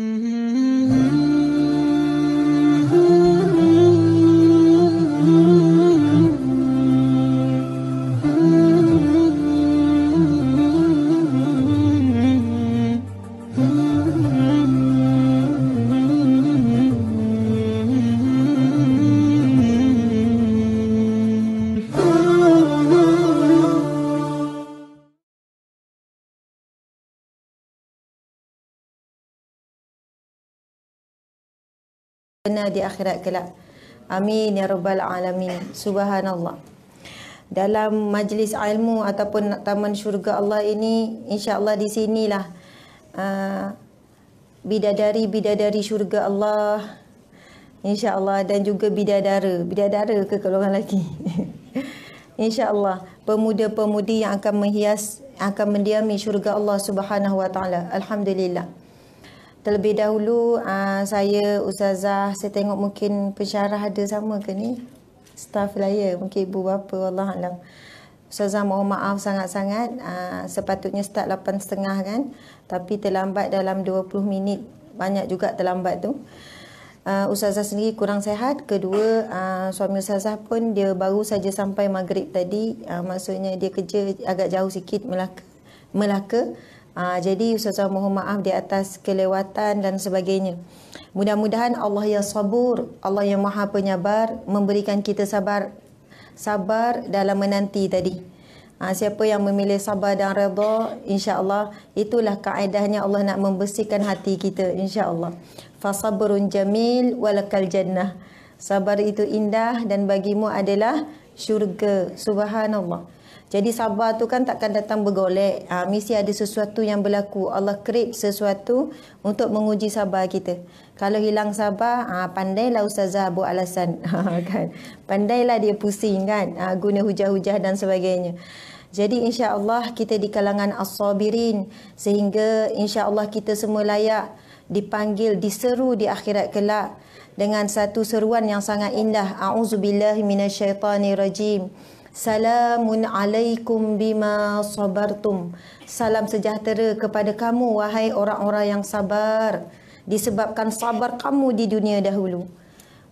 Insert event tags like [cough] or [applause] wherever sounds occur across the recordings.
Mm-hmm. di akhirat kelak. Amin ya rabbal alamin. Subhanallah. Dalam majlis ilmu ataupun taman syurga Allah ini insya-Allah di sinilah uh, bidadari-bidadari syurga Allah insya-Allah dan juga bidadara, bidadara ke kalau orang lagi. [laughs] insya-Allah pemuda-pemudi yang akan menghias akan mendiami syurga Allah Subhanahu wa taala. Alhamdulillah. Terlebih dahulu uh, saya Ustazah saya tengok mungkin pensyarah ada sama ke ni staff lawyer mungkin ibu bapa Alam. Ustazah mohon maaf sangat-sangat uh, sepatutnya start 8.30 kan tapi terlambat dalam 20 minit banyak juga terlambat tu. Uh, Ustazah sendiri kurang sehat Kedua, uh, suami Ustazah pun Dia baru saja sampai maghrib tadi uh, Maksudnya dia kerja agak jauh sikit Melaka, Melaka. Uh, jadi Ustazah mohon maaf di atas kelewatan dan sebagainya. Mudah-mudahan Allah yang sabur, Allah yang maha penyabar memberikan kita sabar sabar dalam menanti tadi. Ha, siapa yang memilih sabar dan redha, insya-Allah itulah kaedahnya Allah nak membersihkan hati kita insya-Allah. Fasabrun jamil walakal jannah. Sabar itu indah dan bagimu adalah syurga. Subhanallah. Jadi sabar tu kan takkan datang bergolek. Uh, mesti ada sesuatu yang berlaku. Allah create sesuatu untuk menguji sabar kita. Kalau hilang sabar, uh, pandailah ustazah buat alasan. [laughs] Ha, kan? Pandailah dia pusing kan. Uh, guna hujah-hujah dan sebagainya. Jadi insya Allah kita di kalangan as-sabirin. Sehingga insya Allah kita semua layak dipanggil, diseru di akhirat kelak dengan satu seruan yang sangat indah. A'udzubillahiminasyaitanirajim. rajim. Salamun alaikum bima sabartum. Salam sejahtera kepada kamu wahai orang-orang yang sabar disebabkan sabar kamu di dunia dahulu.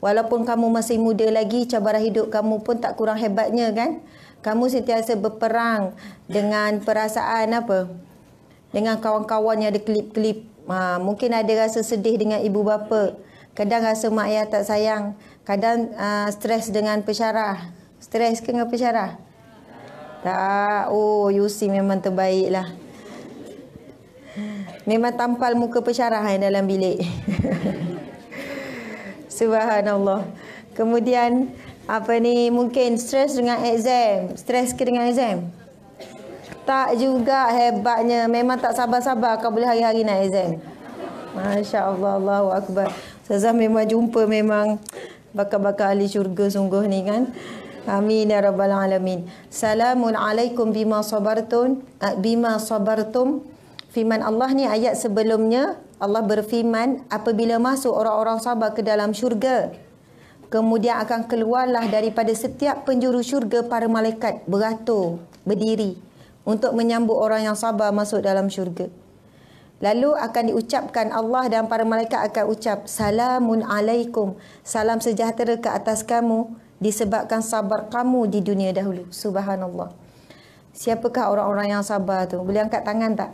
Walaupun kamu masih muda lagi cabaran hidup kamu pun tak kurang hebatnya kan? Kamu sentiasa berperang dengan perasaan apa? Dengan kawan-kawan yang ada kelip-kelip. Ha, mungkin ada rasa sedih dengan ibu bapa. Kadang rasa mak ayah tak sayang. Kadang uh, stres dengan pesyarah. Stres ke apa Syarah? Tak. Oh, Yusi memang lah. Memang tampal muka pesyarah yang dalam bilik. [laughs] Subhanallah. Kemudian, apa ni, mungkin stres dengan exam. Stres ke dengan exam? Tak juga hebatnya. Memang tak sabar-sabar kau boleh hari-hari nak exam. Masya Allah, Allahu Akbar. Ustazah memang jumpa memang bakal-bakal ahli syurga sungguh ni kan. Amin ya rabbal alamin. Salamun alaikum bima sabartun eh, bima sabartum. Firman Allah ni ayat sebelumnya Allah berfirman apabila masuk orang-orang sabar ke dalam syurga kemudian akan keluarlah daripada setiap penjuru syurga para malaikat beratur berdiri untuk menyambut orang yang sabar masuk dalam syurga. Lalu akan diucapkan Allah dan para malaikat akan ucap salamun alaikum salam sejahtera ke atas kamu disebabkan sabar kamu di dunia dahulu. Subhanallah. Siapakah orang-orang yang sabar tu? Boleh angkat tangan tak?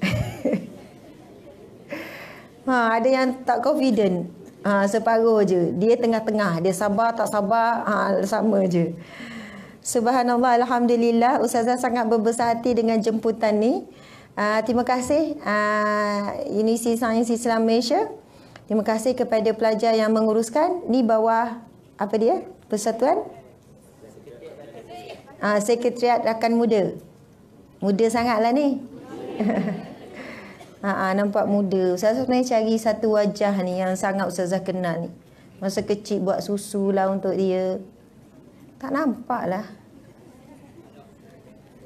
[laughs] ha, ada yang tak confident. Ha, separuh je. Dia tengah-tengah. Dia sabar, tak sabar. Ha, sama je. Subhanallah. Alhamdulillah. Ustazah sangat berbesar hati dengan jemputan ni. Uh, terima kasih uh, Universiti Sains Islam Malaysia. Terima kasih kepada pelajar yang menguruskan di bawah apa dia? Persatuan Ah Sekretariat Rakan Muda. Muda sangatlah ni. Ha [laughs] ah nampak muda. Saya sebenarnya cari satu wajah ni yang sangat ustazah kenal ni. Masa kecil buat susu lah untuk dia. Tak nampak lah.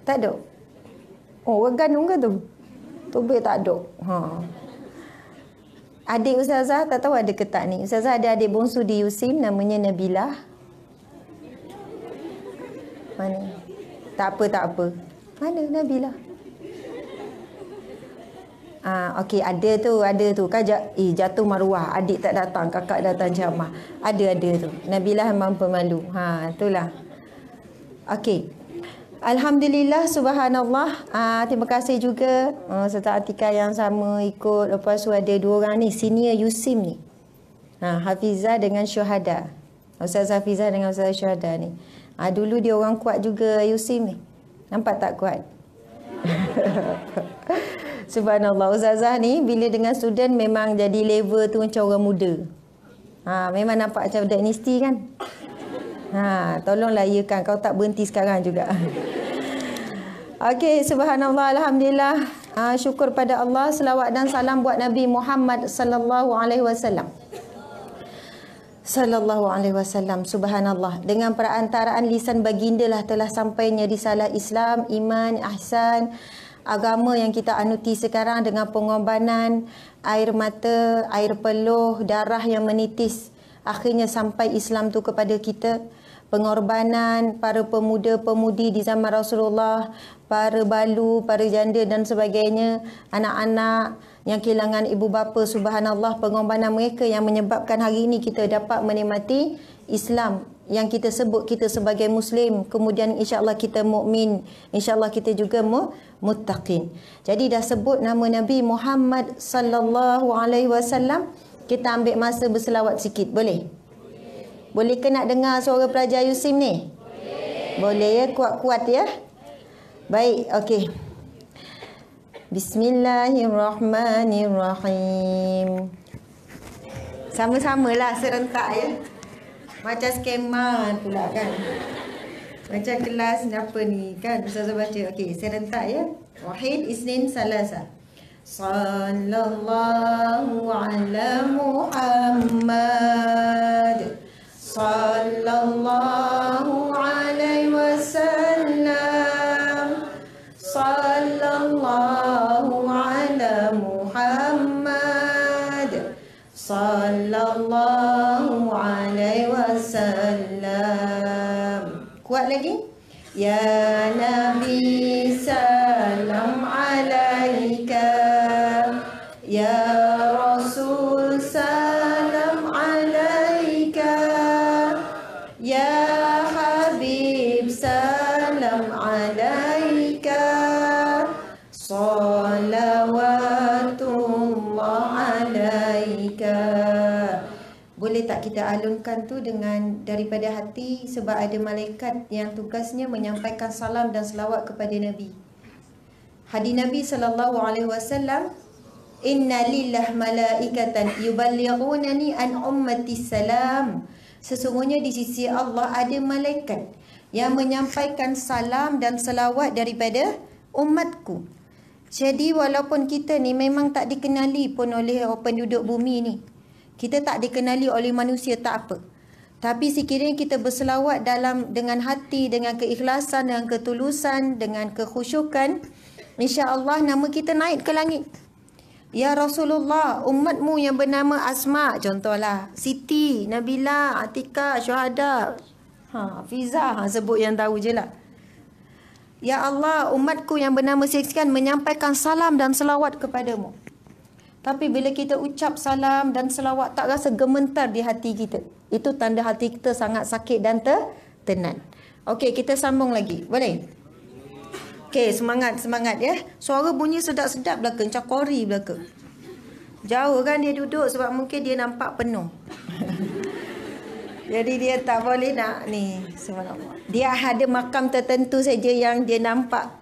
Tak ada. Oh, wagan nunggu tu. Tobe tak ada. Ha adik Ustazah tak tahu ada ke tak ni. Ustazah ada adik bongsu di Yusim namanya Nabilah. Mana? Tak apa, tak apa. Mana Nabilah? Ah, okey ada tu, ada tu. Kaja, eh jatuh maruah. Adik tak datang, kakak datang ceramah. Ada ada tu. Nabilah memang pemalu. Ha, itulah. Okey, Alhamdulillah subhanallah. Uh, terima kasih juga uh, ah, serta Atika yang sama ikut lepas tu ada dua orang ni senior Yusim ni. Ha uh, Hafiza dengan Syuhada. Ustaz Hafiza dengan Ustaz Syuhada ni. Uh, dulu dia orang kuat juga Yusim ni. Nampak tak kuat. [laughs] subhanallah Ustazah ni bila dengan student memang jadi level tu macam orang muda. Ha memang nampak macam dynasty kan. Ha, tolong iakan. Kau tak berhenti sekarang juga. [laughs] Okey, subhanallah. Alhamdulillah. Ha, syukur pada Allah. Selawat dan salam buat Nabi Muhammad sallallahu alaihi wasallam. Sallallahu alaihi wasallam. Subhanallah. Dengan perantaraan lisan baginda lah telah sampainya di salah Islam, iman, ahsan, agama yang kita anuti sekarang dengan pengorbanan, air mata, air peluh, darah yang menitis akhirnya sampai Islam tu kepada kita pengorbanan para pemuda-pemudi di zaman Rasulullah, para balu, para janda dan sebagainya, anak-anak yang kehilangan ibu bapa subhanallah pengorbanan mereka yang menyebabkan hari ini kita dapat menikmati Islam yang kita sebut kita sebagai muslim kemudian insyaallah kita mukmin insyaallah kita juga mu muttaqin jadi dah sebut nama Nabi Muhammad sallallahu alaihi wasallam kita ambil masa berselawat sikit boleh? Boleh ke nak dengar suara pelajar Yusim ni? Boleh. ya kuat-kuat ya. Baik, okey. Bismillahirrahmanirrahim. sama sama lah, serentak ya. Macam skema pula kan. Macam kelas apa ni kan. Bisa-bisa baca. Okey, serentak ya. Wahid, Isnin, Salasah. صلى الله على محمد صلى الله عليه وسلم صلى الله على محمد صلى الله عليه وسلم kuat lagi ya nabi salam kita alunkan tu dengan daripada hati sebab ada malaikat yang tugasnya menyampaikan salam dan selawat kepada Nabi. Hadis Nabi sallallahu alaihi wasallam Inna lillah malaikatan yuballighunani an ummati salam. Sesungguhnya di sisi Allah ada malaikat yang menyampaikan salam dan selawat daripada umatku. Jadi walaupun kita ni memang tak dikenali pun oleh penduduk bumi ni, kita tak dikenali oleh manusia tak apa. Tapi sekiranya kita berselawat dalam dengan hati, dengan keikhlasan, dengan ketulusan, dengan kekhusyukan, insya-Allah nama kita naik ke langit. Ya Rasulullah, umatmu yang bernama Asma, contohlah Siti, Nabila, Atika, Syuhada, ha, Fiza, ha, sebut yang tahu je lah. Ya Allah, umatku yang bernama Siksikan menyampaikan salam dan selawat kepadamu. Tapi bila kita ucap salam dan selawat tak rasa gementar di hati kita. Itu tanda hati kita sangat sakit dan tertenan. Okey, kita sambung lagi. Boleh? Okey, semangat, semangat ya. Suara bunyi sedap-sedap belakang. Macam kori belakang. Jauh kan dia duduk sebab mungkin dia nampak penuh. [laughs] Jadi dia tak boleh nak ni. Dia ada makam tertentu saja yang dia nampak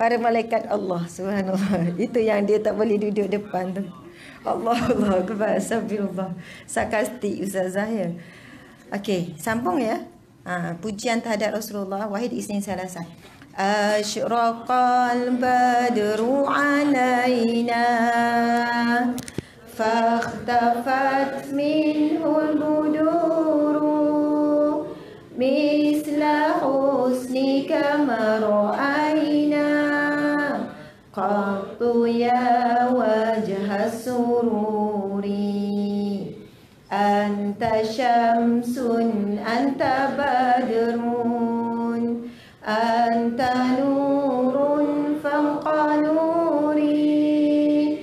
para malaikat Allah subhanallah itu yang dia tak boleh duduk depan tu Allah Allah kebal sabillah sarkastik ustazah zahir. Ya. okey sambung ya ha, pujian terhadap Rasulullah wahid isnin selasa اشرق البدر علينا فاختفت منه البدور mislah husni ما راينا قط يا وجه السرور أنت شمس أنت بدر أنت نور فوق نوري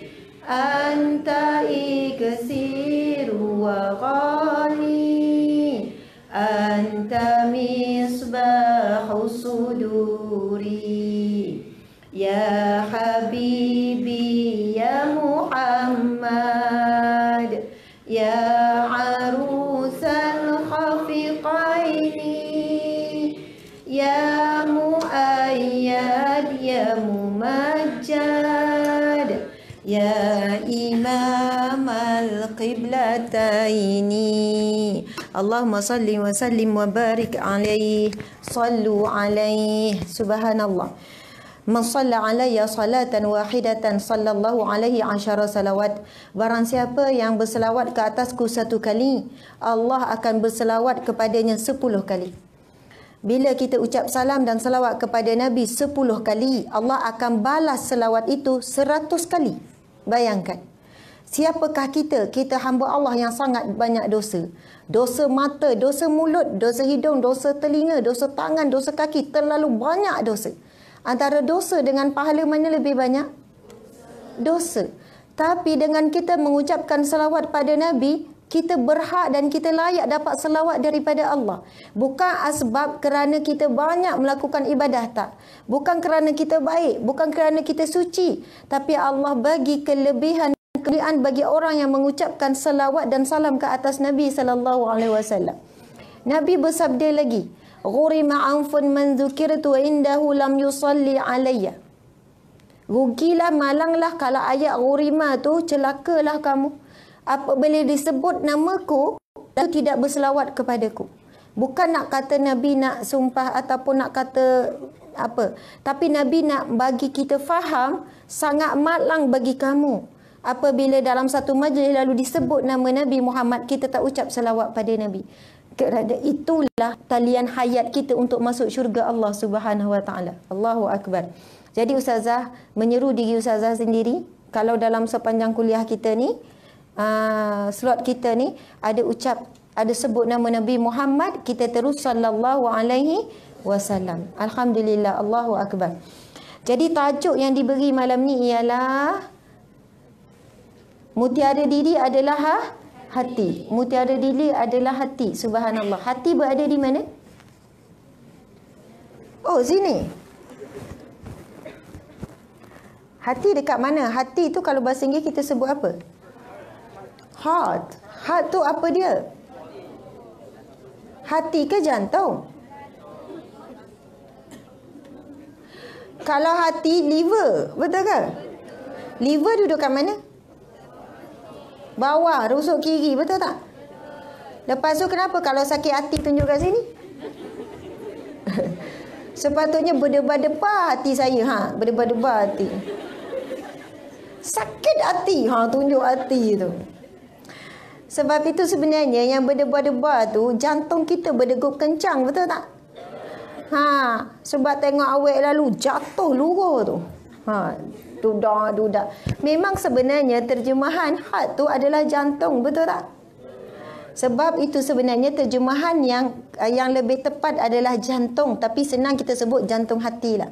أنت إكسير وغالي أنت مصباح الصدور يا حبيبي يا محمد يا عروس الخفقين يا مؤيد يا ممجد يا إمام القبلتين اللهم صل وسلم وبارك عليه صلوا عليه سبحان الله Man salla alaiya salatan wahidatan sallallahu alaihi ashara salawat. Barang siapa yang berselawat ke atasku satu kali, Allah akan berselawat kepadanya sepuluh kali. Bila kita ucap salam dan selawat kepada Nabi sepuluh kali, Allah akan balas selawat itu seratus kali. Bayangkan. Siapakah kita? Kita hamba Allah yang sangat banyak dosa. Dosa mata, dosa mulut, dosa hidung, dosa telinga, dosa tangan, dosa kaki. Terlalu banyak Dosa antara dosa dengan pahala mana lebih banyak? Dosa. Tapi dengan kita mengucapkan salawat pada Nabi, kita berhak dan kita layak dapat salawat daripada Allah. Bukan asbab kerana kita banyak melakukan ibadah tak. Bukan kerana kita baik, bukan kerana kita suci. Tapi Allah bagi kelebihan kelebihan bagi orang yang mengucapkan salawat dan salam ke atas Nabi sallallahu alaihi wasallam. Nabi bersabda lagi, Ghurima anfun man zukirtu indahu lam yusalli alayya. Rugilah, malanglah kalau ayat ghurima tu, celakalah kamu. Apa boleh disebut namaku, itu tidak berselawat kepadaku. Bukan nak kata Nabi nak sumpah ataupun nak kata apa. Tapi Nabi nak bagi kita faham, sangat malang bagi kamu. Apabila dalam satu majlis lalu disebut nama Nabi Muhammad, kita tak ucap selawat pada Nabi kerana itulah talian hayat kita untuk masuk syurga Allah Subhanahu Wa Taala. Allahu Akbar. Jadi ustazah menyeru diri ustazah sendiri kalau dalam sepanjang kuliah kita ni uh, slot kita ni ada ucap ada sebut nama Nabi Muhammad kita terus sallallahu alaihi wasallam. Alhamdulillah Allahu Akbar. Jadi tajuk yang diberi malam ni ialah mutiara diri adalah ha? hati. Mutiara dili adalah hati. Subhanallah. Hati berada di mana? Oh, sini. Hati dekat mana? Hati tu kalau bahasa Inggeris kita sebut apa? Heart. Heart tu apa dia? Hati ke jantung? Kalau hati, liver. Betul ke? Liver duduk kat mana? Bawah, rusuk kiri, betul tak? Lepas tu kenapa kalau sakit hati tunjuk kat sini? [laughs] Sepatutnya berdebar-debar hati saya. Ha? Berdebar-debar hati. Sakit hati, ha? tunjuk hati tu. Sebab itu sebenarnya yang berdebar-debar tu, jantung kita berdegup kencang, betul tak? Ha, sebab tengok awet lalu jatuh luruh tu. Ha, duda duda. Memang sebenarnya terjemahan heart tu adalah jantung, betul tak? Sebab itu sebenarnya terjemahan yang eh, yang lebih tepat adalah jantung, tapi senang kita sebut jantung hati lah.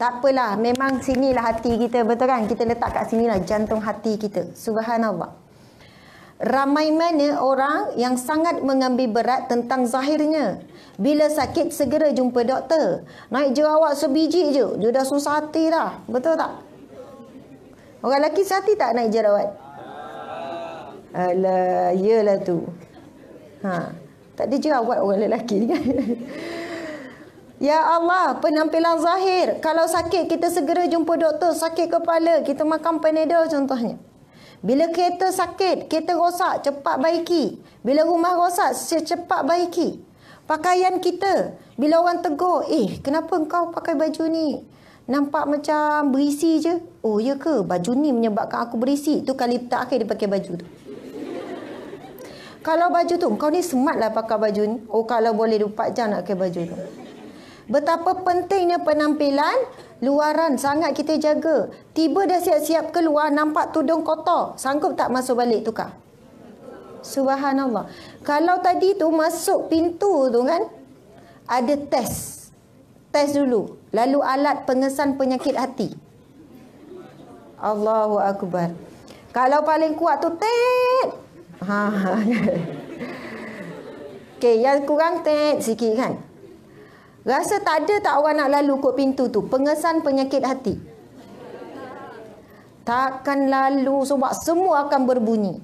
Tak apalah, memang sinilah hati kita, betul kan? Kita letak kat sinilah jantung hati kita. Subhanallah. Ramai mana orang yang sangat mengambil berat tentang zahirnya. Bila sakit, segera jumpa doktor. Naik jerawat sebiji je. Dia dah susah hati dah. Betul tak? Orang lelaki susah hati tak naik jerawat? Alah, yelah tu. Ha. Tak ada jerawat orang lelaki kan? [laughs] Ya Allah, penampilan zahir. Kalau sakit, kita segera jumpa doktor. Sakit kepala, kita makan panadol contohnya. Bila kereta sakit, kereta rosak, cepat baiki. Bila rumah rosak, secepat baiki. Pakaian kita, bila orang tegur, eh kenapa engkau pakai baju ni? Nampak macam berisi je. Oh ya ke, baju ni menyebabkan aku berisi. Tu kali terakhir dia pakai baju tu. kalau baju tu, kau ni smart lah pakai baju ni. Oh kalau boleh 4 jam nak pakai baju tu. Betapa pentingnya penampilan luaran sangat kita jaga. Tiba dah siap-siap keluar nampak tudung kotor. Sanggup tak masuk balik tukar? Subhanallah. Kalau tadi tu masuk pintu tu kan ada tes, tes dulu. Lalu alat pengesan penyakit hati. Allahu akbar. Kalau paling kuat tu tit. Ha. [laughs] Okey, yang kurang tit sikit kan. Rasa tak ada tak orang nak lalu kot pintu tu. Pengesan penyakit hati. Takkan lalu sebab semua akan berbunyi.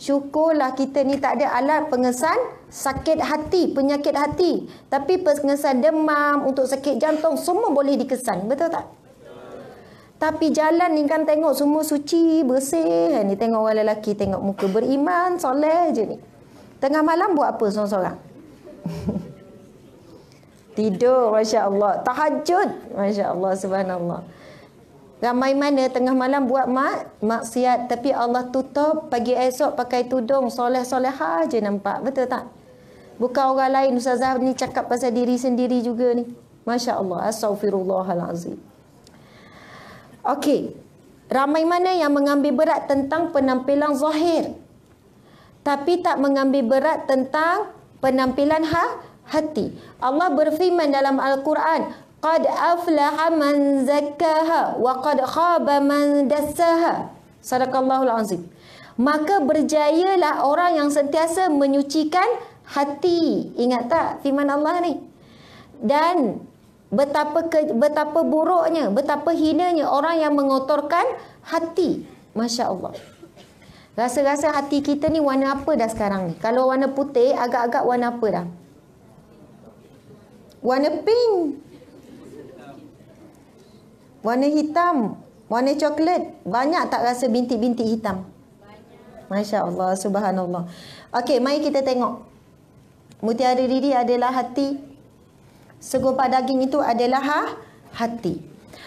Syukurlah kita ni tak ada alat pengesan sakit hati, penyakit hati. Tapi pengesan demam, untuk sakit jantung, semua boleh dikesan. Betul tak? Tapi jalan ni kan tengok semua suci, bersih. Ni tengok orang lelaki, tengok muka beriman, soleh je ni. Tengah malam buat apa seorang-seorang? [laughs] Tidur, Masya Allah. Tahajud, Masya Allah, Subhanallah. Ramai mana tengah malam buat mak, maksiat. Tapi Allah tutup, pagi esok pakai tudung. soleh soleh je nampak, betul tak? Bukan orang lain, Ustazah ni cakap pasal diri sendiri juga ni. Masya Allah, Astaghfirullahalazim. Okey, ramai mana yang mengambil berat tentang penampilan zahir. Tapi tak mengambil berat tentang penampilan hati hati. Allah berfirman dalam Al-Quran, Qad aflaha man zakkaha wa qad khaba man dassaha. Sadaqallahul azim. Maka berjayalah orang yang sentiasa menyucikan hati. Ingat tak firman Allah ni? Dan betapa ke, betapa buruknya, betapa hinanya orang yang mengotorkan hati. Masya Allah. Rasa-rasa hati kita ni warna apa dah sekarang ni? Kalau warna putih, agak-agak warna apa dah? Warna pink. Warna hitam. Warna coklat. Banyak tak rasa bintik-bintik hitam? Masya Allah. Subhanallah. Okey, mari kita tengok. Mutiara diri adalah hati. Segumpah daging itu adalah ha? hati.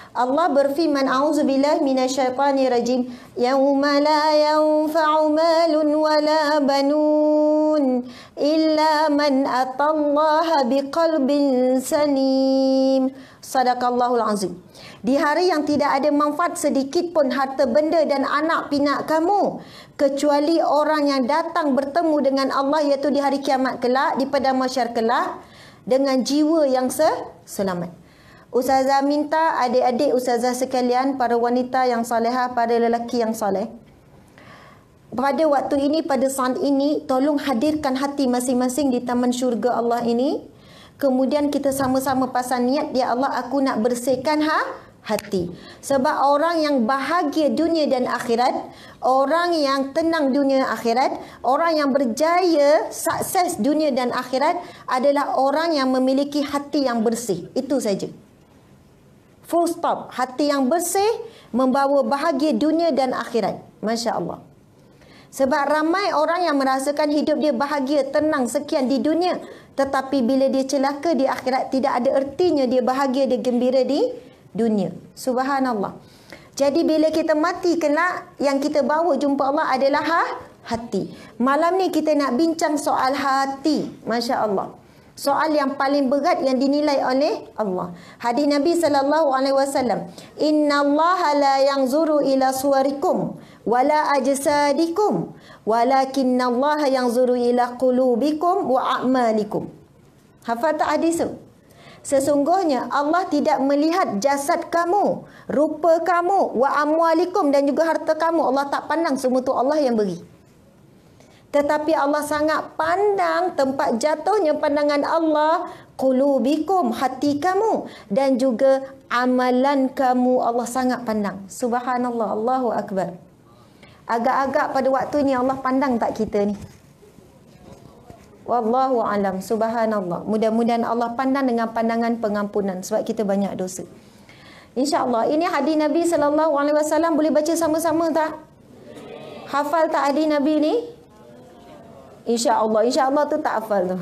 Allah berfirman auzubillahi minasyaitonirrajim yauma la yanfa'u malun wala banun illa man atallaha biqalbin salim sadaqallahul azim di hari yang tidak ada manfaat sedikit pun harta benda dan anak pinak kamu kecuali orang yang datang bertemu dengan Allah iaitu di hari kiamat kelak di padang mahsyar kelak dengan jiwa yang selamat Ustazah minta adik-adik ustazah sekalian para wanita yang salehah para lelaki yang saleh. Pada waktu ini pada saat ini tolong hadirkan hati masing-masing di taman syurga Allah ini. Kemudian kita sama-sama pasang niat ya Allah aku nak bersihkan ha hati. Sebab orang yang bahagia dunia dan akhirat, orang yang tenang dunia dan akhirat, orang yang berjaya sukses dunia dan akhirat adalah orang yang memiliki hati yang bersih. Itu saja. Full stop. Hati yang bersih membawa bahagia dunia dan akhirat. Masya Allah. Sebab ramai orang yang merasakan hidup dia bahagia, tenang sekian di dunia. Tetapi bila dia celaka di akhirat, tidak ada ertinya dia bahagia, dia gembira di dunia. Subhanallah. Jadi bila kita mati kena yang kita bawa jumpa Allah adalah ha, hati. Malam ni kita nak bincang soal hati. Masya Allah soal yang paling berat yang dinilai oleh Allah. Hadis Nabi sallallahu alaihi wasallam, "Innallaha la yanzuru ila suwarikum wala ajsadikum, walakinallaha yanzuru ila qulubikum wa a'malikum." Hafal tak hadis tu? Sesungguhnya Allah tidak melihat jasad kamu, rupa kamu, wa amwalikum dan juga harta kamu. Allah tak pandang semua tu Allah yang beri. Tetapi Allah sangat pandang tempat jatuhnya pandangan Allah qulubikum hati kamu dan juga amalan kamu Allah sangat pandang. Subhanallah, Allahu akbar. Agak-agak pada waktu ni Allah pandang tak kita ni. Wallahu alam. Subhanallah. Mudah-mudahan Allah pandang dengan pandangan pengampunan sebab kita banyak dosa. Insya-Allah, ini hadis Nabi sallallahu alaihi wasallam boleh baca sama-sama tak? Hafal tak hadis Nabi ni? InsyaAllah. InsyaAllah tu tak hafal tu.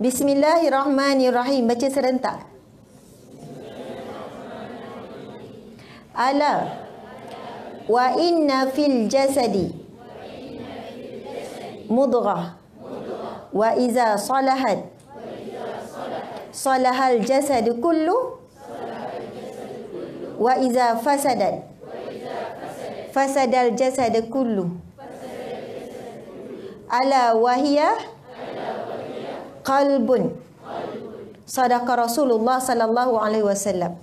Bismillahirrahmanirrahim. Baca serentak. Ala. Wa inna fil jasadi. Mudghah. Wa iza salahat. Salahal jasadu kullu. Wa iza fasadat. Fasadal jasadu kullu. Fasadal jasadu kullu ala wahiyah qalbun sadaqa rasulullah sallallahu alaihi wasallam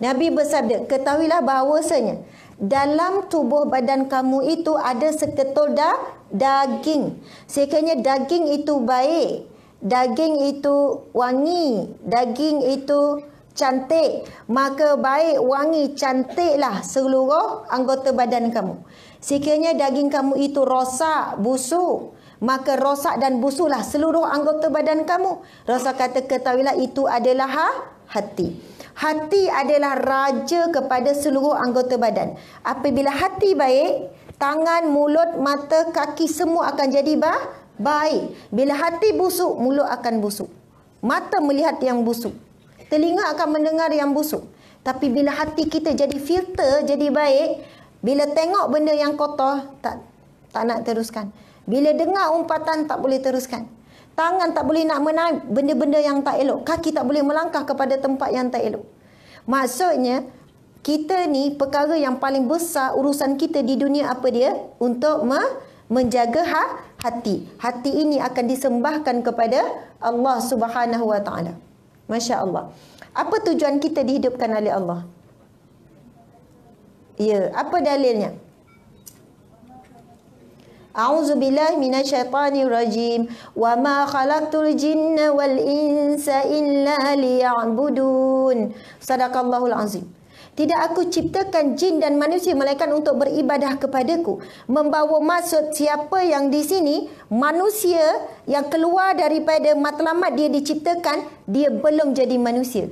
nabi bersabda ketahuilah bahawasanya dalam tubuh badan kamu itu ada seketul da daging sekiranya daging itu baik daging itu wangi daging itu cantik maka baik wangi cantiklah seluruh anggota badan kamu Sekiranya daging kamu itu rosak, busuk, maka rosak dan busuklah seluruh anggota badan kamu. Rasul kata ketahuilah itu adalah ha? hati. Hati adalah raja kepada seluruh anggota badan. Apabila hati baik, tangan, mulut, mata, kaki semua akan jadi bah baik. Bila hati busuk, mulut akan busuk. Mata melihat yang busuk. Telinga akan mendengar yang busuk. Tapi bila hati kita jadi filter, jadi baik, bila tengok benda yang kotor, tak tak nak teruskan. Bila dengar umpatan, tak boleh teruskan. Tangan tak boleh nak menaik benda-benda yang tak elok. Kaki tak boleh melangkah kepada tempat yang tak elok. Maksudnya, kita ni perkara yang paling besar urusan kita di dunia apa dia? Untuk me menjaga ha hati. Hati ini akan disembahkan kepada Allah Subhanahu Wa Taala. Masya Allah. Apa tujuan kita dihidupkan oleh Allah? Ya, apa dalilnya? A'udzu billahi minasyaitonir rajim. Wa ma khalaqtul jinna wal insa illa liya'budun. Sadaqallahul azim. Tidak aku ciptakan jin dan manusia melainkan untuk beribadah kepadaku. Membawa maksud siapa yang di sini, manusia yang keluar daripada matlamat dia diciptakan, dia belum jadi manusia.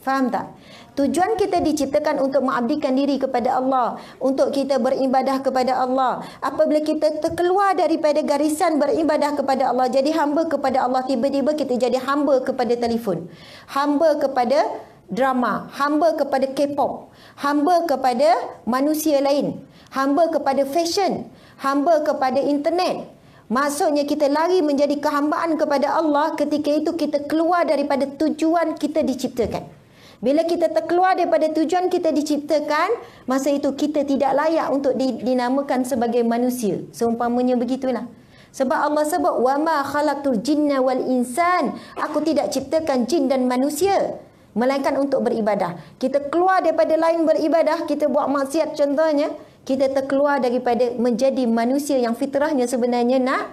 Faham tak? Tujuan kita diciptakan untuk mengabdikan diri kepada Allah, untuk kita beribadah kepada Allah. Apabila kita terkeluar daripada garisan beribadah kepada Allah, jadi hamba kepada Allah, tiba-tiba kita jadi hamba kepada telefon. Hamba kepada drama, hamba kepada K-pop, hamba kepada manusia lain, hamba kepada fashion, hamba kepada internet. Maksudnya kita lari menjadi kehambaan kepada Allah ketika itu kita keluar daripada tujuan kita diciptakan. Bila kita terkeluar daripada tujuan kita diciptakan, masa itu kita tidak layak untuk dinamakan sebagai manusia. Seumpamanya begitulah. Sebab Allah sebut wama khalaqtul jinna wal insan, aku tidak ciptakan jin dan manusia melainkan untuk beribadah. Kita keluar daripada lain beribadah, kita buat maksiat contohnya, kita terkeluar daripada menjadi manusia yang fitrahnya sebenarnya nak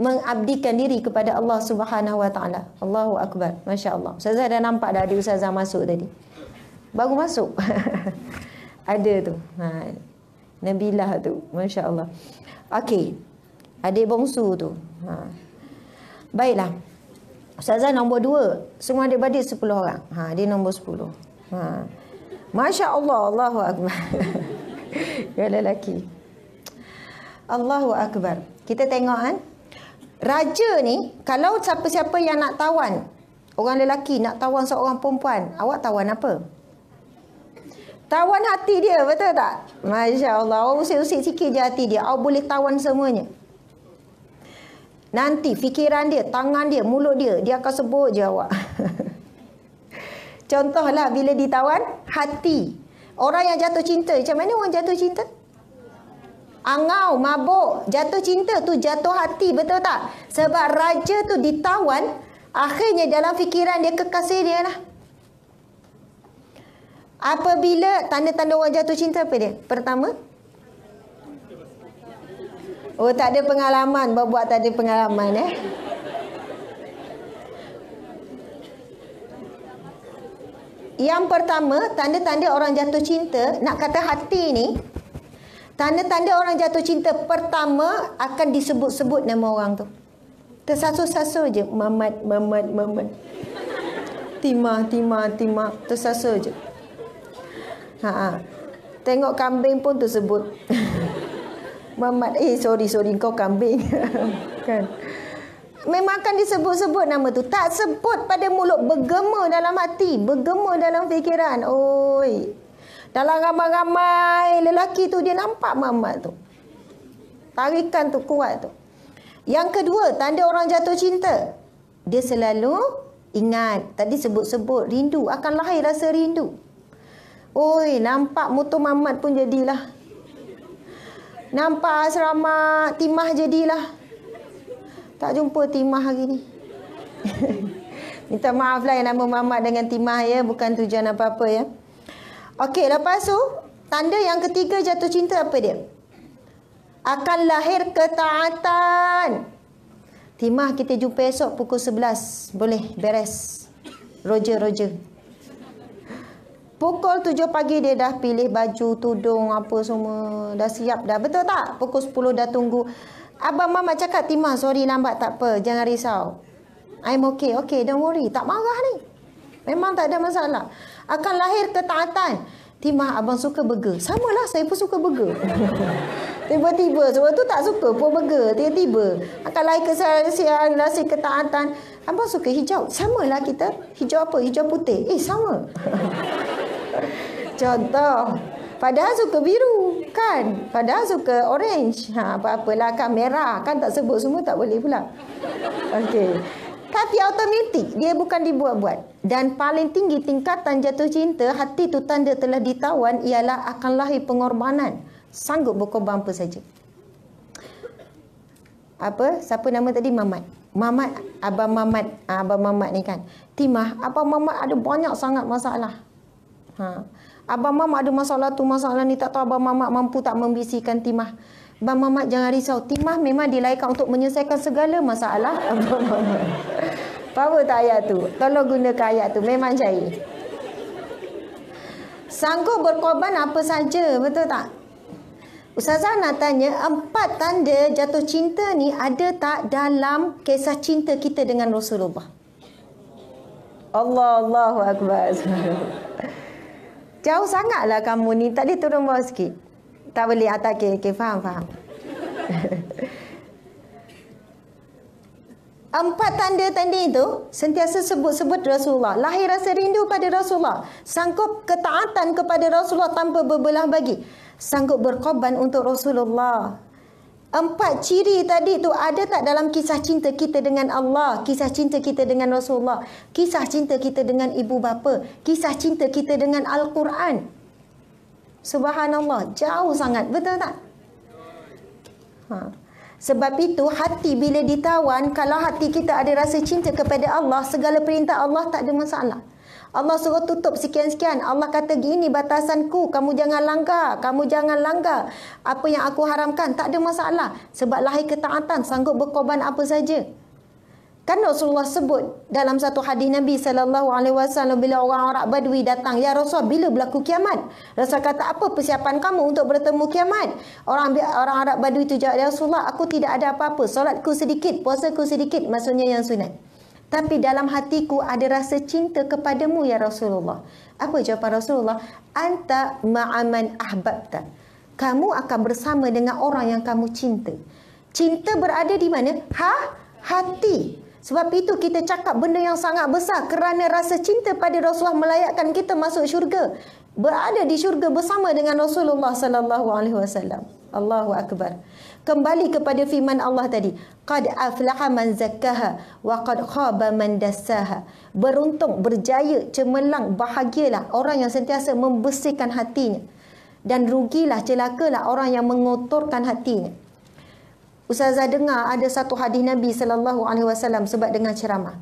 mengabdikan diri kepada Allah Subhanahu wa taala. Allahu akbar. Masya-Allah. Saya dah nampak dah adik ustazah masuk tadi. Baru masuk. [laughs] ada tu. Ha. Nabilah tu. Masya-Allah. Okay, ada bongsu tu. Ha. Baiklah. Ustazah nombor dua. Semua ada badik sepuluh orang. Ha, dia nombor sepuluh. Ha. Masya Allah. Allahu Akbar. [laughs] Ya lelaki. Allahu Akbar. Kita tengok kan. Ha? Raja ni, kalau siapa-siapa yang nak tawan, orang lelaki nak tawan seorang perempuan, awak tawan apa? Tawan hati dia, betul tak? Masya Allah, awak usik-usik sikit je hati dia. Awak boleh tawan semuanya. Nanti fikiran dia, tangan dia, mulut dia, dia akan sebut je awak. [laughs] Contohlah bila ditawan, hati. Orang yang jatuh cinta, macam mana orang jatuh cinta? Cinta angau, mabuk, jatuh cinta tu jatuh hati, betul tak? Sebab raja tu ditawan, akhirnya dalam fikiran dia kekasih dia lah. Apabila tanda-tanda orang jatuh cinta apa dia? Pertama, Oh tak ada pengalaman, buat-buat tak ada pengalaman eh. Yang pertama, tanda-tanda orang jatuh cinta, nak kata hati ni, Tanda-tanda orang jatuh cinta pertama akan disebut-sebut nama orang tu. Tersasul-sasul je. Mamat, mamat, mamat. Timah, timah, timah. Tersasul je. Ha -ha. Tengok kambing pun tersebut. [laughs] mamat, eh sorry, sorry kau kambing. [laughs] kan? Memang akan disebut-sebut nama tu. Tak sebut pada mulut. Bergema dalam hati. Bergema dalam fikiran. Oi, dalam ramai-ramai lelaki tu dia nampak mamat tu. Tarikan tu kuat tu. Yang kedua, tanda orang jatuh cinta. Dia selalu ingat. Tadi sebut-sebut rindu. Akan lahir rasa rindu. Oi, nampak mutu mamat pun jadilah. Nampak asrama timah jadilah. Tak jumpa timah hari ni. [laughs] Minta maaf lah yang nama mamat dengan timah ya. Bukan tujuan apa-apa ya. Okey, lepas tu tanda yang ketiga jatuh cinta apa dia? Akan lahir ketaatan. Timah kita jumpa esok pukul 11. Boleh beres. Roger, Roger. Pukul 7 pagi dia dah pilih baju, tudung, apa semua. Dah siap dah. Betul tak? Pukul 10 dah tunggu. Abang Mama cakap, Timah, sorry lambat tak apa. Jangan risau. I'm okay. Okay, don't worry. Tak marah ni. Memang tak ada masalah akan lahir ketaatan. Timah abang suka burger. lah saya pun suka burger. [laughs] Tiba-tiba sebab tu tak suka pun burger. Tiba-tiba akan lahir kesaksian, nasi ketaatan. Abang suka hijau. sama lah kita. Hijau apa? Hijau putih. Eh, sama. [laughs] Contoh. Padahal suka biru, kan? Padahal suka orange. Ha, apa-apalah kan merah. Kan tak sebut semua tak boleh pula. Okay, Tapi automatik. Dia bukan dibuat-buat. Dan paling tinggi tingkatan jatuh cinta, hati tu tanda telah ditawan ialah akan lahir pengorbanan. Sanggup berkorban apa saja. Apa? Siapa nama tadi? Mamat. Mamat, Abang Mamat. Ah, Abang Mamat ni kan. Timah, Abang Mamat ada banyak sangat masalah. Ha. Abang Mamat ada masalah tu, masalah ni. Tak tahu Abang Mamat mampu tak membisikkan Timah. Abang Mamat jangan risau. Timah memang dilaikan untuk menyelesaikan segala masalah. [laughs] Abang Mamat. Power tak ayat tu? Tolong gunakan ayat tu. Memang cair. Sanggup berkorban apa saja. Betul tak? Ustazah nak tanya, empat tanda jatuh cinta ni ada tak dalam kisah cinta kita dengan Rasulullah? Allah, Allahu Akbar. Jauh sangatlah kamu ni. Tadi turun bawah sikit. Tak boleh. Ah, tak, okay, okay, faham, faham. Empat tanda-tanda itu sentiasa sebut-sebut Rasulullah. Lahir rasa rindu pada Rasulullah. Sanggup ketaatan kepada Rasulullah tanpa berbelah bagi. Sanggup berkorban untuk Rasulullah. Empat ciri tadi itu ada tak dalam kisah cinta kita dengan Allah, kisah cinta kita dengan Rasulullah, kisah cinta kita dengan ibu bapa, kisah cinta kita dengan Al-Quran. Subhanallah, jauh sangat, betul tak? Haa. Sebab itu hati bila ditawan, kalau hati kita ada rasa cinta kepada Allah, segala perintah Allah tak ada masalah. Allah suruh tutup sekian-sekian. Allah kata gini batasanku, kamu jangan langgar, kamu jangan langgar. Apa yang aku haramkan, tak ada masalah. Sebab lahir ketaatan, sanggup berkorban apa saja. Kan Rasulullah sebut dalam satu hadis Nabi sallallahu alaihi wasallam bila orang-orang Badui datang, "Ya Rasul, bila berlaku kiamat?" Rasul kata, "Apa persiapan kamu untuk bertemu kiamat?" Orang orang Arab Badui itu jawab, "Ya Rasulullah, aku tidak ada apa-apa. Solatku sedikit, puasaku sedikit, maksudnya yang sunat. Tapi dalam hatiku ada rasa cinta kepadamu ya Rasulullah." Apa jawapan Rasulullah? "Anta ma'aman ahbabta." Kamu akan bersama dengan orang yang kamu cinta. Cinta berada di mana? Ha? Hati. Sebab itu kita cakap benda yang sangat besar kerana rasa cinta pada Rasulullah melayakkan kita masuk syurga. Berada di syurga bersama dengan Rasulullah sallallahu alaihi wasallam. Allahu akbar. Kembali kepada firman Allah tadi, qad aflaha man zakkaha wa qad khaba man dassaha. Beruntung, berjaya, cemerlang, bahagialah orang yang sentiasa membersihkan hatinya. Dan rugilah, celakalah orang yang mengotorkan hatinya. Ustazah dengar ada satu hadis Nabi sallallahu alaihi wasallam sebab dengar ceramah.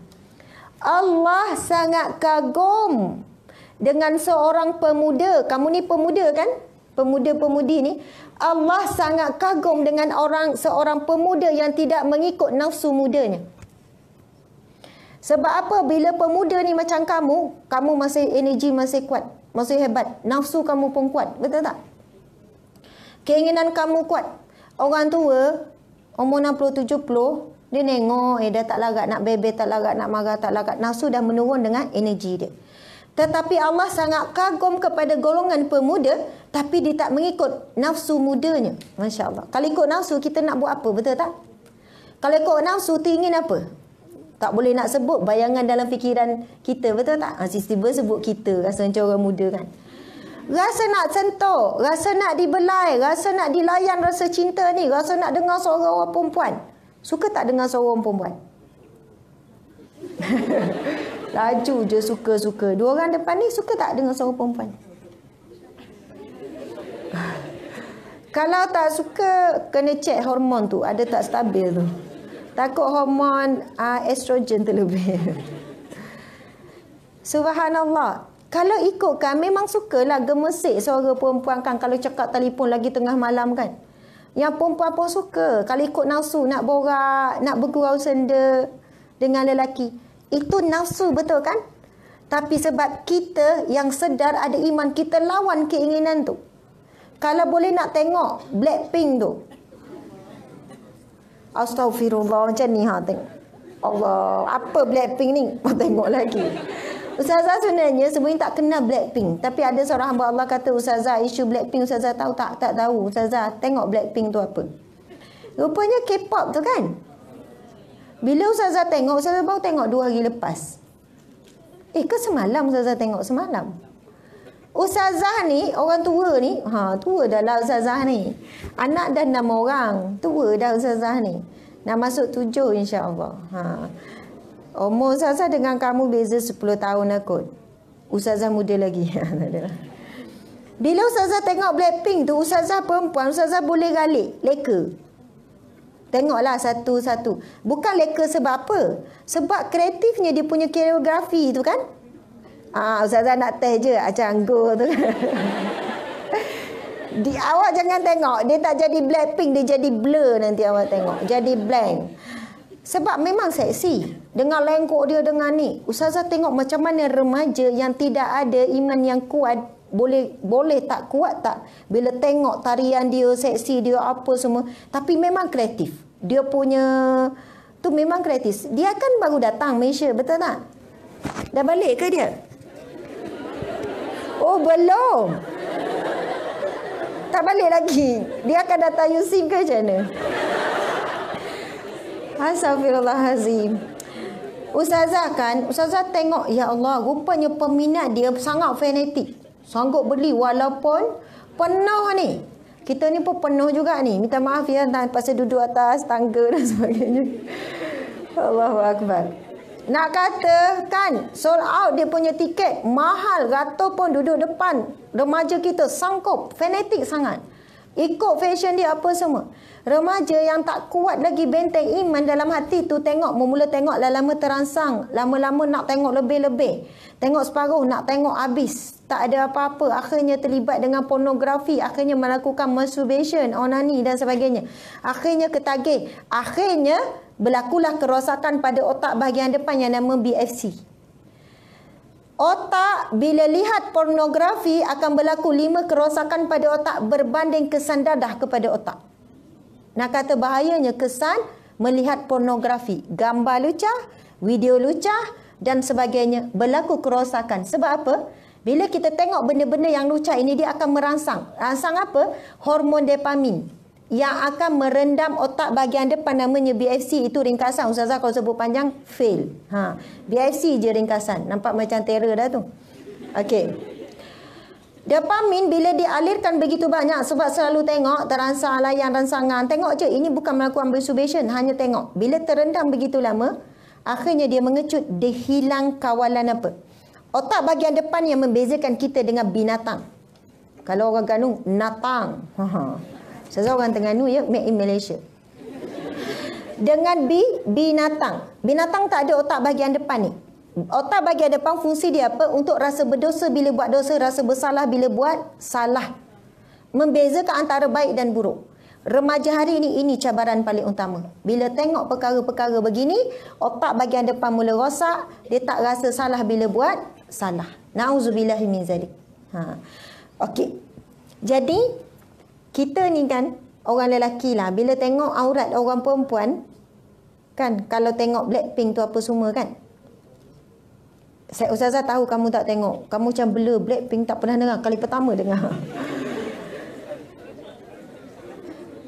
Allah sangat kagum dengan seorang pemuda. Kamu ni pemuda kan? Pemuda-pemudi ni. Allah sangat kagum dengan orang seorang pemuda yang tidak mengikut nafsu mudanya. Sebab apa? Bila pemuda ni macam kamu, kamu masih energi masih kuat. Masih hebat. Nafsu kamu pun kuat. Betul tak? Keinginan kamu kuat. Orang tua umur 60 70 dia nengok eh dah tak lagak nak bebe tak lagak nak marah tak larat nafsu dah menurun dengan energi dia tetapi Allah sangat kagum kepada golongan pemuda tapi dia tak mengikut nafsu mudanya masya-Allah kalau ikut nafsu kita nak buat apa betul tak kalau ikut nafsu tu ingin apa tak boleh nak sebut bayangan dalam fikiran kita betul tak ha, sebut kita rasa macam orang muda kan Rasa nak sentuh, rasa nak dibelai, rasa nak dilayan rasa cinta ni, rasa nak dengar suara orang perempuan. Suka tak dengar suara orang perempuan? [laughs] Laju je suka-suka. Dua orang depan ni suka tak dengar suara perempuan? [laughs] Kalau tak suka, kena cek hormon tu. Ada tak stabil tu. Takut hormon uh, estrogen terlebih. [laughs] Subhanallah. Kalau ikut kan, memang sukalah gemesik suara perempuan kan kalau cakap telefon lagi tengah malam kan. Yang perempuan pun suka kalau ikut nafsu nak borak, nak bergurau senda dengan lelaki. Itu nafsu betul kan? Tapi sebab kita yang sedar ada iman, kita lawan keinginan tu. Kalau boleh nak tengok Blackpink tu. Astaghfirullah macam ni ha tengok. Allah, apa Blackpink ni? Mau tengok lagi. Ustazah sebenarnya semuanya tak kena Blackpink. Tapi ada seorang hamba Allah kata Ustazah isu Blackpink Ustazah tahu tak? Tak tahu Ustazah tengok Blackpink tu apa. Rupanya K-pop tu kan? Bila Ustazah tengok, Ustazah baru tengok dua hari lepas. Eh ke semalam Ustazah tengok semalam? Ustazah ni, orang tua ni, ha tua dah lah Ustazah ni. Anak dah enam orang, tua dah Ustazah ni. Nak masuk tujuh insyaAllah. Allah. Ha. Umur Ustazah dengan kamu beza 10 tahun aku. Ustazah muda lagi. [laughs] Lah. Bila Ustazah tengok Blackpink tu, Ustazah perempuan, Ustazah boleh galik. Leka. Tengoklah satu-satu. Bukan leka sebab apa. Sebab kreatifnya dia punya koreografi tu kan. Ah, Ustazah nak test je macam ah, go tu. [laughs] Di, awak jangan tengok. Dia tak jadi Blackpink, dia jadi blur nanti awak tengok. Jadi blank. Sebab memang seksi. Dengan lengkok dia dengan ni. Ustazah tengok macam mana remaja yang tidak ada iman yang kuat. Boleh boleh tak kuat tak? Bila tengok tarian dia, seksi dia apa semua. Tapi memang kreatif. Dia punya tu memang kreatif. Dia kan baru datang Malaysia, betul tak? Dah balik ke dia? Oh, belum. Tak balik lagi. Dia akan datang Yusim ke macam mana? Astagfirullahalazim. Ustazah kan, Ustazah tengok, Ya Allah, rupanya peminat dia sangat fanatik. Sanggup beli walaupun penuh ni. Kita ni pun penuh juga ni. Minta maaf ya, pasal duduk atas tangga dan [laughs] sebagainya. Allahuakbar. Nak kata kan, sold out dia punya tiket, mahal, rata pun duduk depan. Remaja kita sanggup, fanatik sangat. Ikut fashion dia apa semua. Remaja yang tak kuat lagi benteng iman dalam hati tu tengok, mula-mula tengok lama-lama terangsang. Lama-lama nak tengok lebih-lebih. Tengok separuh, nak tengok habis. Tak ada apa-apa. Akhirnya terlibat dengan pornografi. Akhirnya melakukan masturbation, onani dan sebagainya. Akhirnya ketagih. Akhirnya berlakulah kerosakan pada otak bahagian depan yang nama BFC. Otak bila lihat pornografi akan berlaku lima kerosakan pada otak berbanding kesan dadah kepada otak. Nak kata bahayanya kesan melihat pornografi, gambar lucah, video lucah dan sebagainya berlaku kerosakan. Sebab apa? Bila kita tengok benda-benda yang lucah ini dia akan merangsang. Rangsang apa? Hormon dopamin yang akan merendam otak bahagian depan namanya BFC itu ringkasan ustazah kalau sebut panjang fail. Ha, BFC je ringkasan. Nampak macam terror dah tu. Okey. Dopamin bila dialirkan begitu banyak sebab selalu tengok terangsang layan rangsangan. Tengok je ini bukan melakukan masturbation, hanya tengok. Bila terendam begitu lama, akhirnya dia mengecut, dia hilang kawalan apa? Otak bahagian depan yang membezakan kita dengan binatang. Kalau orang Ganu, natang. Saya orang Tengganu ya, made in Malaysia. Dengan bi, binatang. Binatang tak ada otak bahagian depan ni otak bagi depan fungsi dia apa? Untuk rasa berdosa bila buat dosa, rasa bersalah bila buat salah. Membezakan antara baik dan buruk. Remaja hari ini, ini cabaran paling utama. Bila tengok perkara-perkara begini, otak bagian depan mula rosak, dia tak rasa salah bila buat, salah. Na'udzubillahimizalik. Ha. Okey. Jadi, kita ni kan, orang lelaki lah, bila tengok aurat orang perempuan, kan, kalau tengok Blackpink tu apa semua kan, saya Ustazah tahu kamu tak tengok. Kamu macam blur, Blackpink tak pernah dengar. Kali pertama dengar. [laughs]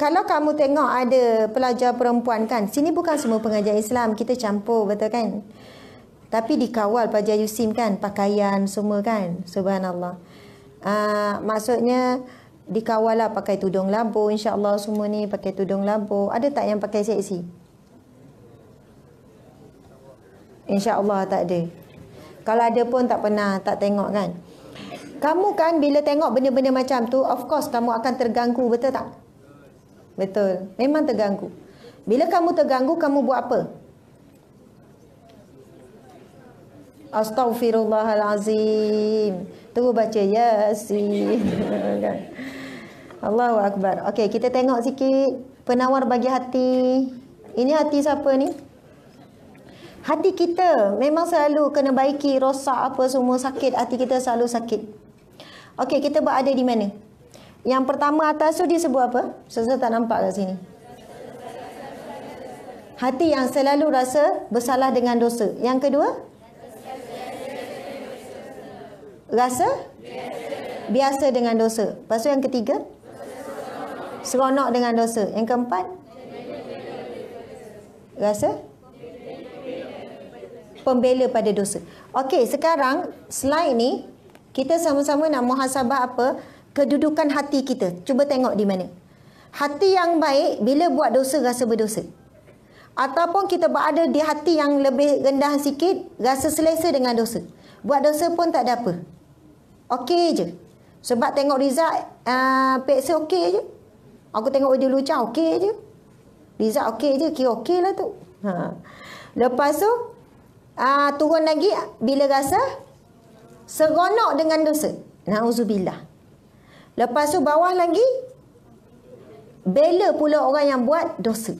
Kalau kamu tengok ada pelajar perempuan kan, sini bukan semua pengajar Islam. Kita campur, betul kan? Tapi dikawal pelajar Yusim kan, pakaian semua kan? Subhanallah. Uh, maksudnya, dikawal lah pakai tudung labur. InsyaAllah semua ni pakai tudung labur. Ada tak yang pakai seksi? InsyaAllah tak ada. Kalau ada pun tak pernah tak tengok kan. Kamu kan bila tengok benda-benda macam tu, of course kamu akan terganggu, betul tak? Betul. Memang terganggu. Bila kamu terganggu, kamu buat apa? Astaghfirullahalazim. Terus baca Yasin. [laughs] Kan? Allahu akbar. Okey, kita tengok sikit penawar bagi hati. Ini hati siapa ni? Hati kita memang selalu kena baiki, rosak apa semua, sakit. Hati kita selalu sakit. Okey, kita berada di mana? Yang pertama atas tu dia sebut apa? Saya tak nampak kat sini. Hati yang selalu rasa bersalah dengan dosa. Yang kedua? Rasa? Biasa dengan dosa. Lepas tu yang ketiga? Seronok dengan dosa. Yang keempat? Rasa? Rasa? pembela pada dosa. Okey, sekarang slide ni kita sama-sama nak muhasabah apa? Kedudukan hati kita. Cuba tengok di mana. Hati yang baik bila buat dosa rasa berdosa. Ataupun kita berada di hati yang lebih rendah sikit, rasa selesa dengan dosa. Buat dosa pun tak ada apa. Okey je. Sebab tengok result, uh, ah, peksa okey je. Aku tengok dia lucah, okey je. Result okey je, kira okey lah tu. Ha. Lepas tu, Uh, turun lagi bila rasa seronok dengan dosa. Nauzubillah. Lepas tu bawah lagi bela pula orang yang buat dosa.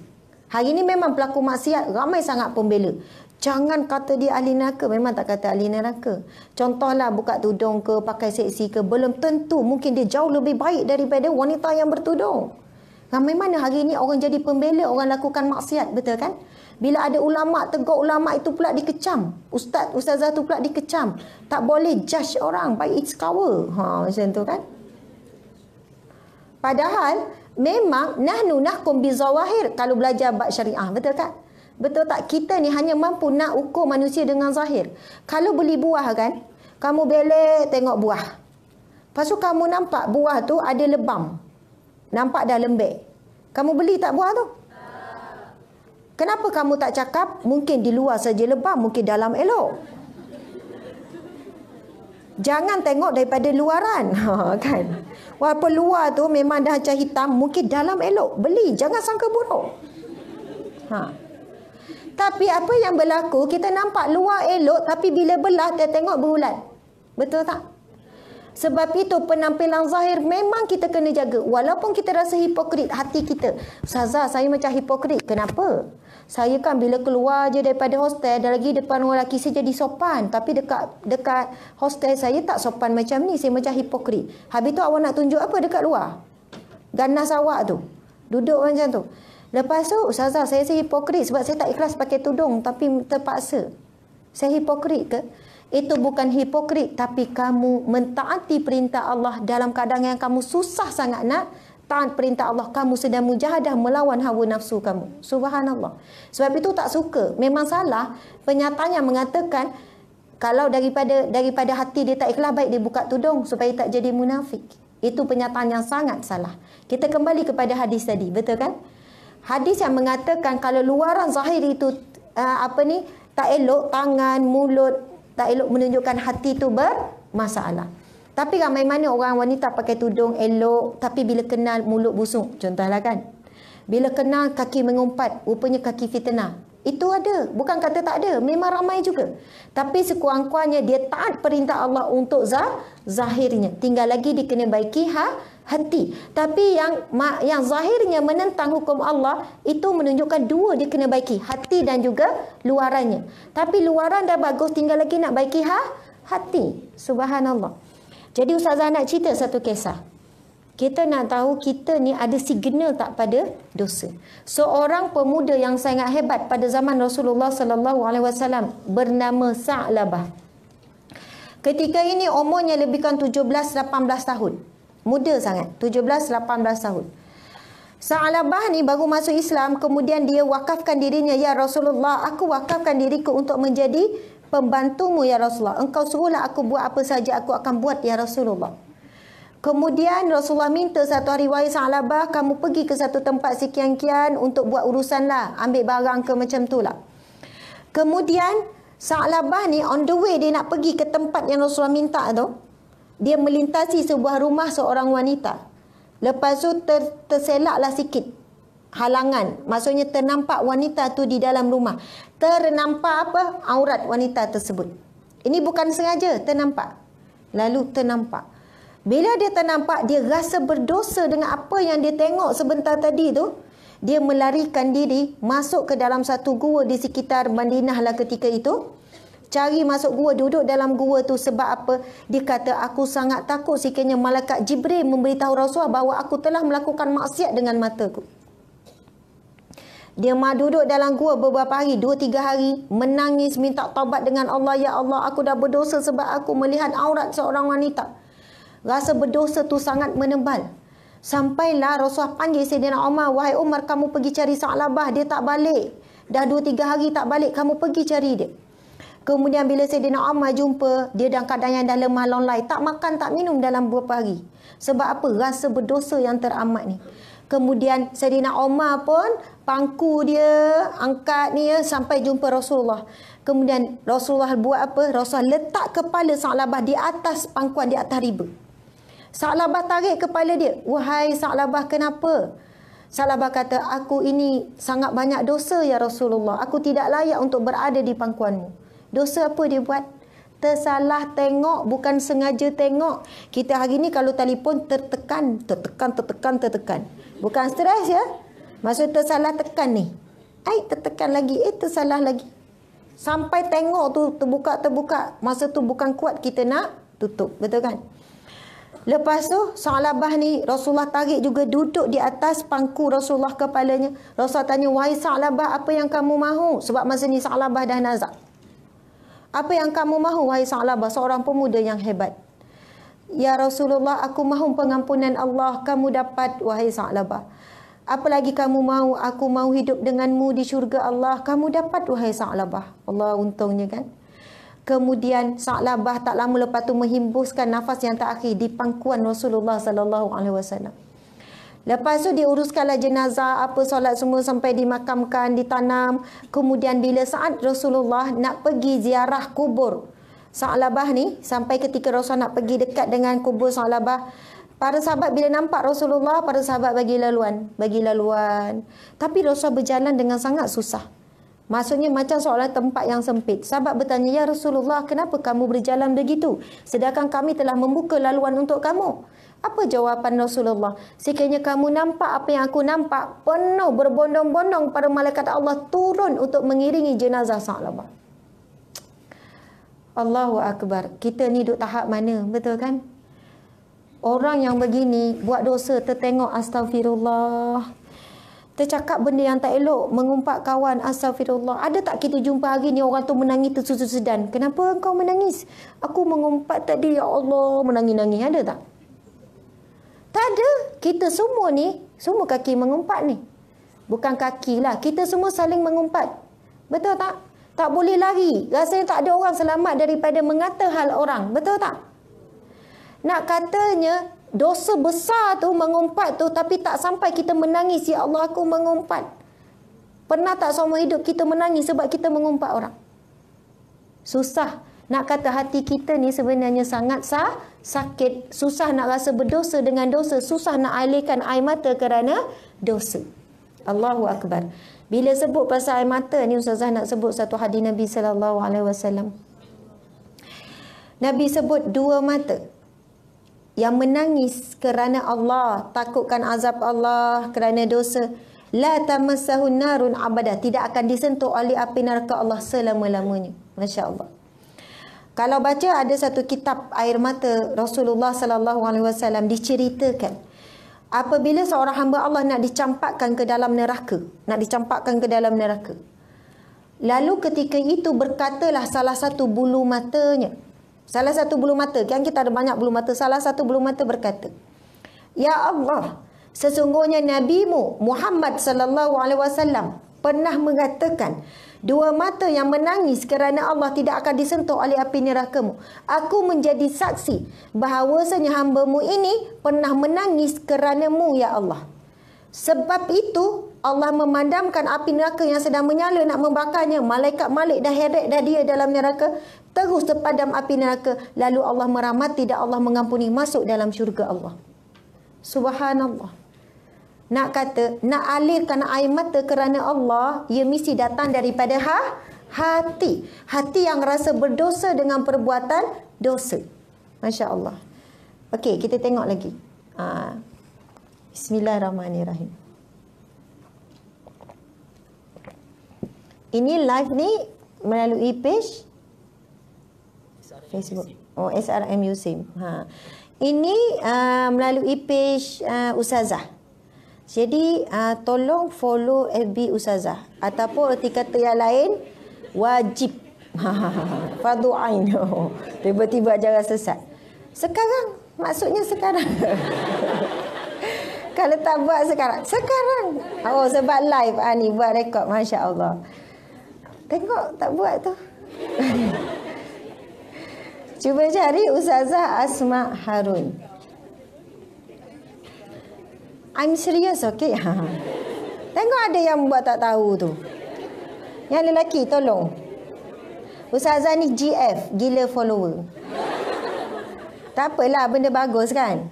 Hari ini memang pelaku maksiat ramai sangat pembela. Jangan kata dia ahli neraka. Memang tak kata ahli neraka. Contohlah buka tudung ke, pakai seksi ke. Belum tentu. Mungkin dia jauh lebih baik daripada wanita yang bertudung. Ramai mana hari ini orang jadi pembela, orang lakukan maksiat, betul kan? Bila ada ulama, tegur ulama itu pula dikecam. Ustaz, ustazah itu pula dikecam. Tak boleh judge orang by its cover. Ha, macam tu kan? Padahal memang nahnu nahkum bi zawahir kalau belajar bab syariah, betul tak? Betul tak? Kita ni hanya mampu nak ukur manusia dengan zahir. Kalau beli buah kan, kamu belek tengok buah. Pasu kamu nampak buah tu ada lebam. Nampak dah lembek. Kamu beli tak buah tu? Kenapa kamu tak cakap? Mungkin di luar saja lebam, mungkin dalam elok. Jangan tengok daripada luaran. [laughs] Ha, kan? Walaupun luar tu memang dah macam hitam, mungkin dalam elok. Beli, jangan sangka buruk. Ha. Tapi apa yang berlaku, kita nampak luar elok tapi bila belah kita tengok berulat. Betul tak? Sebab itu penampilan zahir memang kita kena jaga. Walaupun kita rasa hipokrit hati kita. Ustazah saya macam hipokrit. Kenapa? Saya kan bila keluar je daripada hostel. Dan lagi depan orang lelaki saya jadi sopan. Tapi dekat dekat hostel saya tak sopan macam ni. Saya macam hipokrit. Habis tu awak nak tunjuk apa dekat luar? Ganas awak tu. Duduk macam tu. Lepas tu Ustazah saya saya hipokrit. Sebab saya tak ikhlas pakai tudung. Tapi terpaksa. Saya hipokrit ke? itu bukan hipokrit tapi kamu mentaati perintah Allah dalam keadaan yang kamu susah sangat nak taat perintah Allah kamu sedang mujahadah melawan hawa nafsu kamu subhanallah sebab itu tak suka memang salah penyataan yang mengatakan kalau daripada daripada hati dia tak ikhlas baik dia buka tudung supaya tak jadi munafik itu penyataan yang sangat salah kita kembali kepada hadis tadi betul kan hadis yang mengatakan kalau luaran zahir itu uh, apa ni tak elok tangan mulut tak elok menunjukkan hati tu bermasalah. Tapi ramai mana orang wanita pakai tudung elok tapi bila kenal mulut busuk contohlah kan. Bila kenal kaki mengumpat rupanya kaki fitnah. Itu ada. Bukan kata tak ada. Memang ramai juga. Tapi sekurang-kurangnya dia taat perintah Allah untuk zah, zahirnya. Tinggal lagi dia kena baiki ha, henti. Tapi yang yang zahirnya menentang hukum Allah itu menunjukkan dua dia kena baiki, hati dan juga luarannya. Tapi luaran dah bagus tinggal lagi nak baiki ha hati. Subhanallah. Jadi ustazah nak cerita satu kisah. Kita nak tahu kita ni ada signal tak pada dosa. Seorang pemuda yang sangat hebat pada zaman Rasulullah sallallahu alaihi wasallam bernama Sa'labah. Ketika ini umurnya lebihkan 17 18 tahun. Muda sangat, 17-18 tahun. Sa'alabah ni baru masuk Islam, kemudian dia wakafkan dirinya, Ya Rasulullah, aku wakafkan diriku untuk menjadi pembantumu, Ya Rasulullah. Engkau suruhlah aku buat apa saja aku akan buat, Ya Rasulullah. Kemudian Rasulullah minta satu hari wahai Sa'labah kamu pergi ke satu tempat sekian-kian untuk buat urusan lah. Ambil barang ke macam tu lah. Kemudian Sa'labah ni on the way dia nak pergi ke tempat yang Rasulullah minta tu dia melintasi sebuah rumah seorang wanita. Lepas tu ter, terselaklah sikit halangan. Maksudnya ternampak wanita tu di dalam rumah. Ternampak apa? Aurat wanita tersebut. Ini bukan sengaja, ternampak. Lalu ternampak. Bila dia ternampak, dia rasa berdosa dengan apa yang dia tengok sebentar tadi tu. Dia melarikan diri masuk ke dalam satu gua di sekitar Madinah lah ketika itu cari masuk gua duduk dalam gua tu sebab apa dia kata aku sangat takut sekiranya malaikat jibril memberitahu Rasulullah bahawa aku telah melakukan maksiat dengan mataku dia mah duduk dalam gua beberapa hari, dua tiga hari, menangis minta taubat dengan Allah. Ya Allah, aku dah berdosa sebab aku melihat aurat seorang wanita. Rasa berdosa tu sangat menebal. Sampailah Rasulullah panggil Sayyidina Omar, wahai Umar kamu pergi cari Sa'labah, dia tak balik. Dah dua tiga hari tak balik, kamu pergi cari dia. Kemudian bila Sayyidina Umar ah, jumpa, dia dalam keadaan yang dah lemah lonlai. Tak makan, tak minum dalam beberapa hari. Sebab apa? Rasa berdosa yang teramat ni. Kemudian Sayyidina Umar pun pangku dia angkat ni ya, sampai jumpa Rasulullah. Kemudian Rasulullah buat apa? Rasulullah letak kepala Sa'labah di atas pangkuan, di atas riba. Sa'labah tarik kepala dia. Wahai Sa'labah kenapa? Sa'labah kata, aku ini sangat banyak dosa ya Rasulullah. Aku tidak layak untuk berada di pangkuanmu. Dosa apa dia buat? Tersalah tengok, bukan sengaja tengok. Kita hari ini kalau telefon tertekan, tertekan, tertekan, tertekan. Bukan stres ya? Maksud tersalah tekan ni. Ai tertekan lagi, eh tersalah lagi. Sampai tengok tu terbuka terbuka, masa tu bukan kuat kita nak tutup, betul kan? Lepas tu Salabah ni Rasulullah tarik juga duduk di atas pangku Rasulullah kepalanya. Rasulullah tanya, "Wahai Salabah, apa yang kamu mahu?" Sebab masa ni Salabah dah nazak. Apa yang kamu mahu, wahai Sa'labah, seorang pemuda yang hebat? Ya Rasulullah, aku mahu pengampunan Allah, kamu dapat, wahai Sa'labah. Apalagi kamu mahu, aku mahu hidup denganmu di syurga Allah, kamu dapat, wahai Sa'labah. Allah untungnya kan? Kemudian Sa'labah tak lama lepas tu menghimbuskan nafas yang terakhir di pangkuan Rasulullah sallallahu alaihi wasallam. Lepas tu diuruskanlah jenazah, apa solat semua sampai dimakamkan, ditanam. Kemudian bila saat Rasulullah nak pergi ziarah kubur Sa'labah ni, sampai ketika Rasulullah nak pergi dekat dengan kubur Sa'labah, para sahabat bila nampak Rasulullah, para sahabat bagi laluan. Bagi laluan. Tapi Rasulullah berjalan dengan sangat susah. Maksudnya macam seolah tempat yang sempit. Sahabat bertanya, Ya Rasulullah, kenapa kamu berjalan begitu? Sedangkan kami telah membuka laluan untuk kamu. Apa jawapan Rasulullah? Sekiranya kamu nampak apa yang aku nampak, penuh berbondong-bondong para malaikat Allah turun untuk mengiringi jenazah Sa'labah. Allahu Akbar, kita ni duduk tahap mana, betul kan? Orang yang begini buat dosa tertengok astagfirullah. Tercakap benda yang tak elok, mengumpat kawan astagfirullah. Ada tak kita jumpa hari ni orang tu menangis tersusut sedan? Kenapa kau menangis? Aku mengumpat tadi ya Allah, menangis-nangis ada tak? Tak ada. Kita semua ni, semua kaki mengumpat ni. Bukan kaki lah. Kita semua saling mengumpat. Betul tak? Tak boleh lari. Rasanya tak ada orang selamat daripada mengata hal orang. Betul tak? Nak katanya dosa besar tu mengumpat tu tapi tak sampai kita menangis. Ya Allah aku mengumpat. Pernah tak semua hidup kita menangis sebab kita mengumpat orang? Susah nak kata hati kita ni sebenarnya sangat sah, sakit, susah nak rasa berdosa dengan dosa, susah nak alihkan air mata kerana dosa. Allahu akbar. Bila sebut pasal air mata ni ustazah nak sebut satu hadis Nabi sallallahu alaihi wasallam. Nabi sebut dua mata yang menangis kerana Allah, takutkan azab Allah kerana dosa. La tamassahun narun abada. Tidak akan disentuh oleh api neraka Allah selama-lamanya. Masya Allah. Kalau baca ada satu kitab air mata Rasulullah sallallahu alaihi wasallam diceritakan apabila seorang hamba Allah nak dicampakkan ke dalam neraka, nak dicampakkan ke dalam neraka. Lalu ketika itu berkatalah salah satu bulu matanya. Salah satu bulu mata, kan kita ada banyak bulu mata, salah satu bulu mata berkata, "Ya Allah, sesungguhnya nabimu Muhammad sallallahu alaihi wasallam pernah mengatakan, Dua mata yang menangis kerana Allah tidak akan disentuh oleh api nerakamu. Aku menjadi saksi bahawasanya hambamu ini pernah menangis kerana mu, Ya Allah. Sebab itu, Allah memandamkan api neraka yang sedang menyala nak membakarnya. Malaikat Malik dah heret dah dia dalam neraka. Terus terpadam api neraka. Lalu Allah meramati, dan Allah mengampuni masuk dalam syurga Allah. Subhanallah nak kata nak alirkan air mata kerana Allah ia mesti datang daripada ha? hati hati yang rasa berdosa dengan perbuatan dosa masya-Allah okey kita tengok lagi ha. bismillahirrahmanirrahim ini live ni melalui page Facebook oh SRM Yusim ha ini uh, melalui page uh, Usazah. Jadi uh, tolong follow FB Usazah ataupun erti kata yang lain wajib. [laughs] Fardu ain. [laughs] Tiba-tiba jaga sesat. Sekarang maksudnya sekarang. [laughs] Kalau tak buat sekarang, sekarang. Oh sebab live ah ni buat rekod masya-Allah. Tengok tak buat tu. Cuba cari Usazah Asma Harun. I'm serious, okay? Ha. [laughs] Tengok ada yang buat tak tahu tu. Yang lelaki, tolong. Ustazah ni GF, gila follower. Tak apalah, benda bagus kan?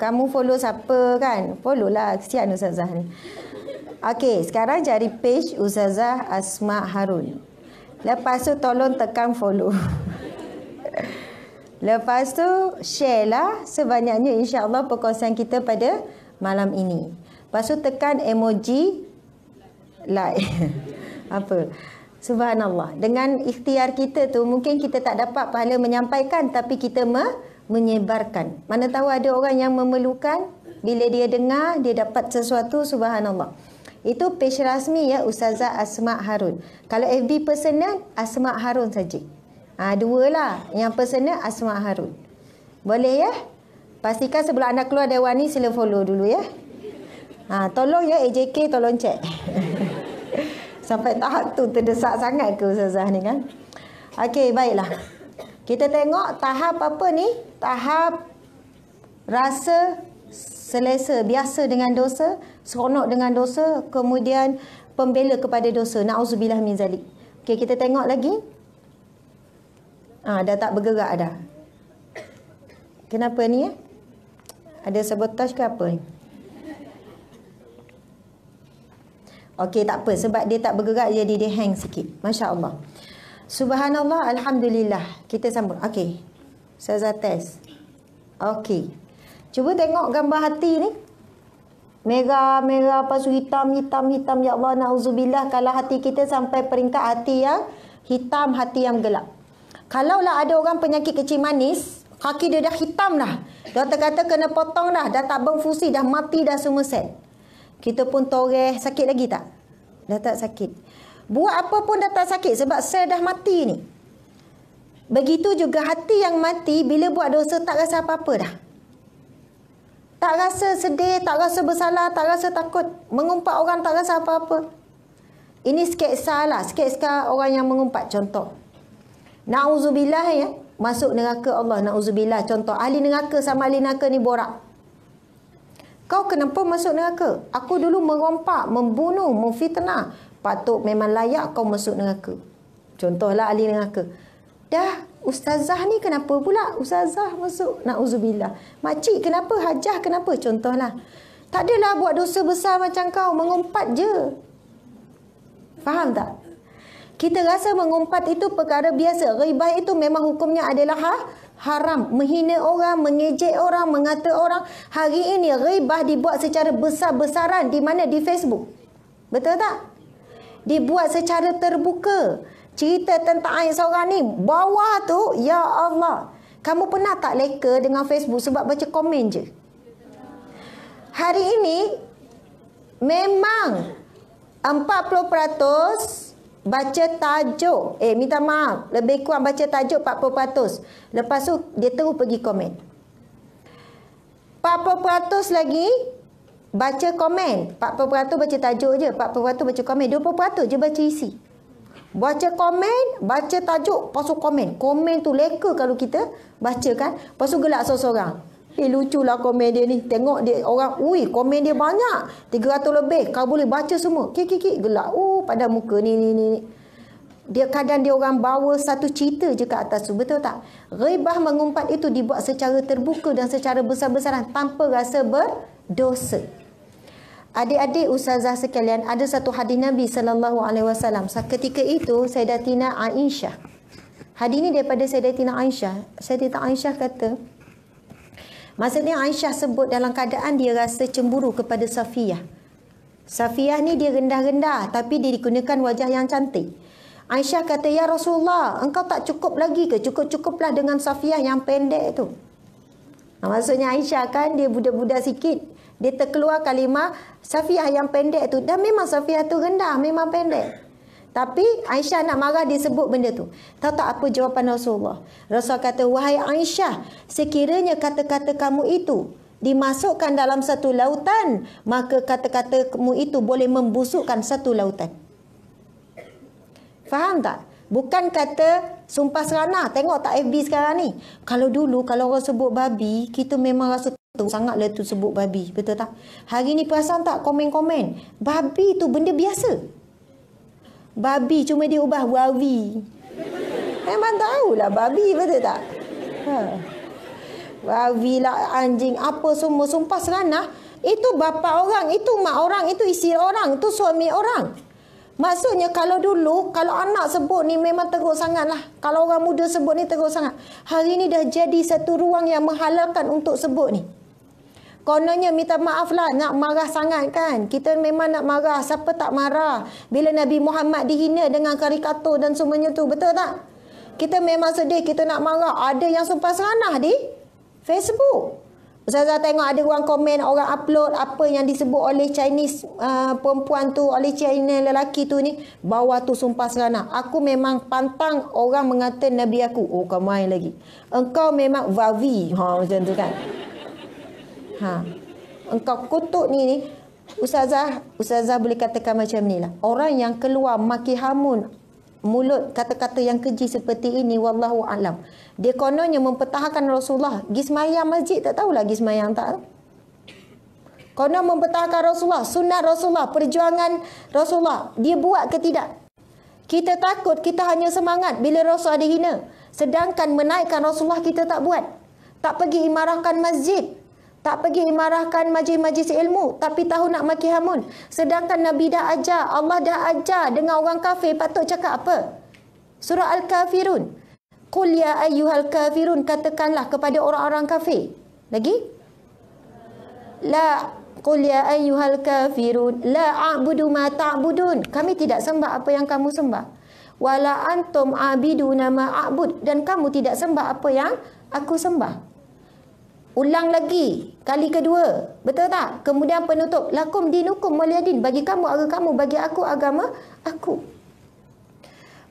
Kamu follow siapa kan? Follow lah, kesian Ustazah ni. Okay, sekarang cari page Ustazah Asma Harun. Lepas tu tolong tekan follow. [laughs] Lepas tu share lah sebanyaknya insyaAllah perkongsian kita pada malam ini. Lepas tu tekan emoji like. [laughs] Apa? Subhanallah. Dengan ikhtiar kita tu mungkin kita tak dapat pahala menyampaikan tapi kita me menyebarkan. Mana tahu ada orang yang memerlukan bila dia dengar dia dapat sesuatu subhanallah. Itu page rasmi ya Ustazah Asma Harun. Kalau FB personal Asma Harun saja. Ah ha, dua lah. Yang personal Asma Harun. Boleh ya? Pastikan sebelum anak keluar dewan ni sila follow dulu ya. Ha, tolong ya AJK tolong cek. [laughs] Sampai tahap tu terdesak sangat ke Ustazah ni kan. Okey baiklah. Kita tengok tahap apa ni? Tahap rasa selesa biasa dengan dosa, seronok dengan dosa, kemudian pembela kepada dosa. Nauzubillah min zalik. Okey kita tengok lagi. Ah ha, dah tak bergerak dah. Kenapa ni eh? Ya? Ada sabotaj ke apa ni? Okey, tak apa. Sebab dia tak bergerak, jadi dia hang sikit. Masya Allah. Subhanallah, Alhamdulillah. Kita sambung. Okey. Saya test. Okey. Cuba tengok gambar hati ni. mega merah, pasu hitam, hitam, hitam. Ya Allah, na'udzubillah. Kalau hati kita sampai peringkat hati yang hitam, hati yang gelap. Kalaulah ada orang penyakit kecil manis, kaki dia dah hitam dah. Doktor kata kena potong dah, dah tak berfungsi, dah mati dah semua sel. Kita pun toreh, sakit lagi tak? Dah tak sakit. Buat apa pun dah tak sakit sebab sel dah mati ni. Begitu juga hati yang mati bila buat dosa tak rasa apa-apa dah. Tak rasa sedih, tak rasa bersalah, tak rasa takut. Mengumpat orang tak rasa apa-apa. Ini sketsa lah, sketsa orang yang mengumpat contoh. Na'udzubillah ya, masuk neraka Allah na'udzubillah. Contoh ahli neraka sama ahli neraka ni borak. Kau kenapa masuk neraka? Aku dulu merompak, membunuh, memfitnah. Patut memang layak kau masuk neraka. Contohlah ahli neraka. Dah ustazah ni kenapa pula ustazah masuk na'udzubillah. Makcik kenapa? Hajah kenapa? Contohlah. Tak adalah buat dosa besar macam kau. Mengumpat je. Faham tak? kita rasa mengumpat itu perkara biasa. Ribah itu memang hukumnya adalah ha? haram. Menghina orang, mengejek orang, mengata orang. Hari ini ribah dibuat secara besar-besaran di mana? Di Facebook. Betul tak? Dibuat secara terbuka. Cerita tentang air seorang ni. Bawah tu, Ya Allah. Kamu pernah tak leka dengan Facebook sebab baca komen je? Hari ini, memang 40 peratus baca tajuk. Eh, minta maaf. Lebih kurang baca tajuk 40%. Lepas tu, dia terus pergi komen. 40% lagi baca komen. 40% baca tajuk je. 40% baca komen. 20% je baca isi. Baca komen, baca tajuk, lepas komen. Komen tu leka kalau kita baca kan. Lepas tu gelak seorang-seorang. Eh luculah komen dia ni. Tengok dia orang, ui komen dia banyak. 300 lebih. Kau boleh baca semua. Kik, kik, kik. Gelak. Oh, pada muka ni, ni, ni. Dia kadang dia orang bawa satu cerita je ke atas tu. Betul tak? Ribah mengumpat itu dibuat secara terbuka dan secara besar-besaran tanpa rasa berdosa. Adik-adik ustazah sekalian, ada satu hadis Nabi saw. Ketika itu Sayyidatina Aisyah. Hadis ini daripada Sayyidatina Aisyah. Sayyidatina Aisyah kata, Maksudnya Aisyah sebut dalam keadaan dia rasa cemburu kepada Safiyah. Safiyah ni dia rendah-rendah tapi dia digunakan wajah yang cantik. Aisyah kata, Ya Rasulullah, engkau tak cukup lagi ke? Cukup-cukuplah dengan Safiyah yang pendek tu. Nah, maksudnya Aisyah kan, dia budak-budak sikit. Dia terkeluar kalimah Safiyah yang pendek tu. Dan memang Safiyah tu rendah, memang pendek. Tapi Aisyah nak marah dia sebut benda tu. Tahu tak apa jawapan Rasulullah? Rasul kata, wahai Aisyah, sekiranya kata-kata kamu itu dimasukkan dalam satu lautan, maka kata-kata kamu itu boleh membusukkan satu lautan. Faham tak? Bukan kata sumpah serana. Tengok tak FB sekarang ni. Kalau dulu, kalau orang sebut babi, kita memang rasa tu sangatlah tu sebut babi. Betul tak? Hari ni perasan tak komen-komen? Babi tu benda Biasa. Babi cuma dia ubah wawi. Memang eh, tahulah babi betul tak? Ha. Wawi lah anjing apa semua sumpah seranah. Itu bapa orang, itu mak orang, itu isteri orang, itu suami orang. Maksudnya kalau dulu, kalau anak sebut ni memang teruk sangat lah. Kalau orang muda sebut ni teruk sangat. Hari ni dah jadi satu ruang yang menghalalkan untuk sebut ni. Kononnya minta maaf lah nak marah sangat kan. Kita memang nak marah. Siapa tak marah bila Nabi Muhammad dihina dengan karikatur dan semuanya tu. Betul tak? Kita memang sedih. Kita nak marah. Ada yang sumpah seranah di Facebook. Ustazah tengok ada orang komen, orang upload apa yang disebut oleh Chinese uh, perempuan tu, oleh China lelaki tu ni. bawa tu sumpah seranah. Aku memang pantang orang mengata Nabi aku. Oh, kau main lagi. Engkau memang Vavi. Ha, macam tu kan. Ha. Engkau kutuk ni ni. Ustazah, Ustazah boleh katakan macam ni lah. Orang yang keluar maki hamun mulut kata-kata yang keji seperti ini wallahu alam. Dia kononnya mempertahankan Rasulullah. gismaya masjid tak tahu lah gismaya tak. kono mempertahankan Rasulullah, sunat Rasulullah, perjuangan Rasulullah. Dia buat ke tidak? Kita takut kita hanya semangat bila Rasul ada hina. Sedangkan menaikkan Rasulullah kita tak buat. Tak pergi imarahkan masjid. Tak pergi marahkan majlis-majlis ilmu. Tapi tahu nak maki hamun. Sedangkan Nabi dah ajar. Allah dah ajar dengan orang kafir. Patut cakap apa? Surah Al-Kafirun. Qul ya ayyuhal kafirun. Katakanlah kepada orang-orang kafir. Lagi? La qul ya ayyuhal kafirun. La a'budu ma ta'budun. Kami tidak sembah apa yang kamu sembah. Wala antum abidu nama a'bud. Dan kamu tidak sembah apa yang aku sembah. Ulang lagi kali kedua. Betul tak? Kemudian penutup. Lakum dinukum maliyadin. Bagi kamu agama kamu. Bagi aku agama aku.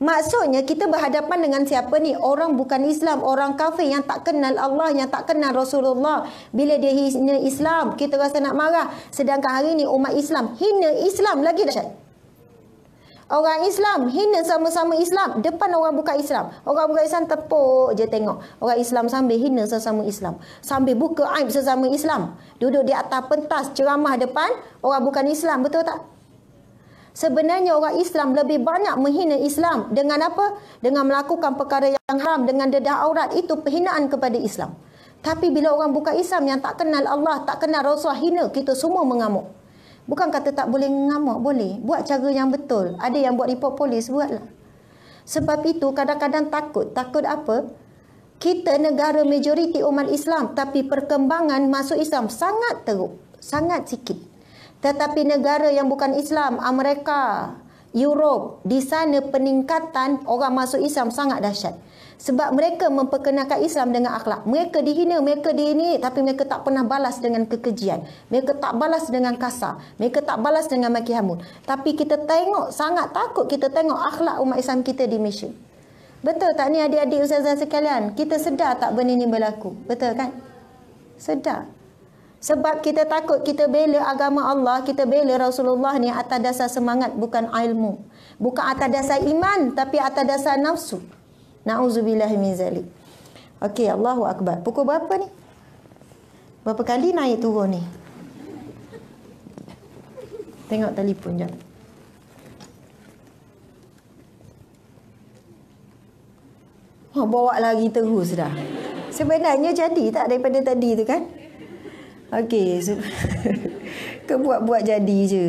Maksudnya kita berhadapan dengan siapa ni? Orang bukan Islam, orang kafir yang tak kenal Allah, yang tak kenal Rasulullah. Bila dia hina Islam, kita rasa nak marah. Sedangkan hari ni umat Islam hina Islam lagi dahsyat. Orang Islam hina sama-sama Islam depan orang bukan Islam. Orang bukan Islam tepuk je tengok. Orang Islam sambil hina sama-sama Islam. Sambil buka aib sama Islam. Duduk di atas pentas ceramah depan orang bukan Islam. Betul tak? Sebenarnya orang Islam lebih banyak menghina Islam dengan apa? Dengan melakukan perkara yang haram dengan dedah aurat itu penghinaan kepada Islam. Tapi bila orang bukan Islam yang tak kenal Allah, tak kenal Rasulullah hina, kita semua mengamuk. Bukan kata tak boleh mengamuk, boleh. Buat cara yang betul. Ada yang buat report polis, buatlah. Sebab itu kadang-kadang takut. Takut apa? Kita negara majoriti umat Islam tapi perkembangan masuk Islam sangat teruk. Sangat sikit. Tetapi negara yang bukan Islam, Amerika, Europe, di sana peningkatan orang masuk Islam sangat dahsyat sebab mereka memperkenalkan Islam dengan akhlak. Mereka dihina, mereka dihina tapi mereka tak pernah balas dengan kekejian. Mereka tak balas dengan kasar. Mereka tak balas dengan maki hamun. Tapi kita tengok, sangat takut kita tengok akhlak umat Islam kita di Malaysia. Betul tak ni adik-adik ustazah sekalian? Kita sedar tak benda ni berlaku? Betul kan? Sedar. Sebab kita takut kita bela agama Allah, kita bela Rasulullah ni atas dasar semangat bukan ilmu. Bukan atas dasar iman tapi atas dasar nafsu. Na'udzubillah min zalik. Okey, Allahu akbar. Pukul berapa ni? Berapa kali naik turun ni? Tengok telefon jap. Oh, bawa lagi terus dah. Sebenarnya jadi tak daripada tadi tu kan? Okey. So, [laughs] Kau buat-buat jadi je.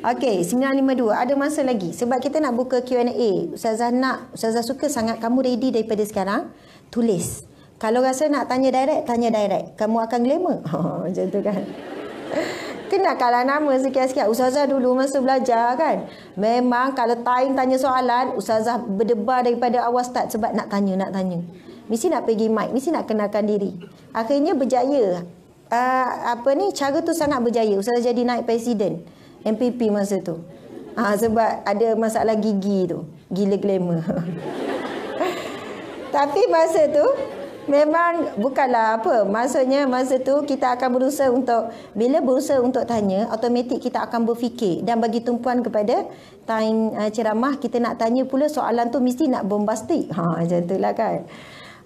Okey, 952. Ada masa lagi. Sebab kita nak buka Q&A. Ustazah nak, Ustazah suka sangat kamu ready daripada sekarang. Tulis. Kalau rasa nak tanya direct, tanya direct. Kamu akan glamour. [laughs] Oh, macam tu kan. Kena kalah nama sikit-sikit. Ustazah dulu masa belajar kan. Memang kalau time tanya soalan, Ustazah berdebar daripada awal start sebab nak tanya, nak tanya. Mesti nak pergi mic, mesti nak kenalkan diri. Akhirnya berjaya. Uh, apa ni, cara tu sangat berjaya. Ustazah jadi naik presiden. MPP masa tu. Ha, sebab ada masalah gigi tu. Gila glamour. [laughs] Tapi masa tu memang bukanlah apa. Maksudnya masa tu kita akan berusaha untuk bila berusaha untuk tanya, automatik kita akan berfikir dan bagi tumpuan kepada time uh, ceramah kita nak tanya pula soalan tu mesti nak bombastik. Ha macam itulah kan.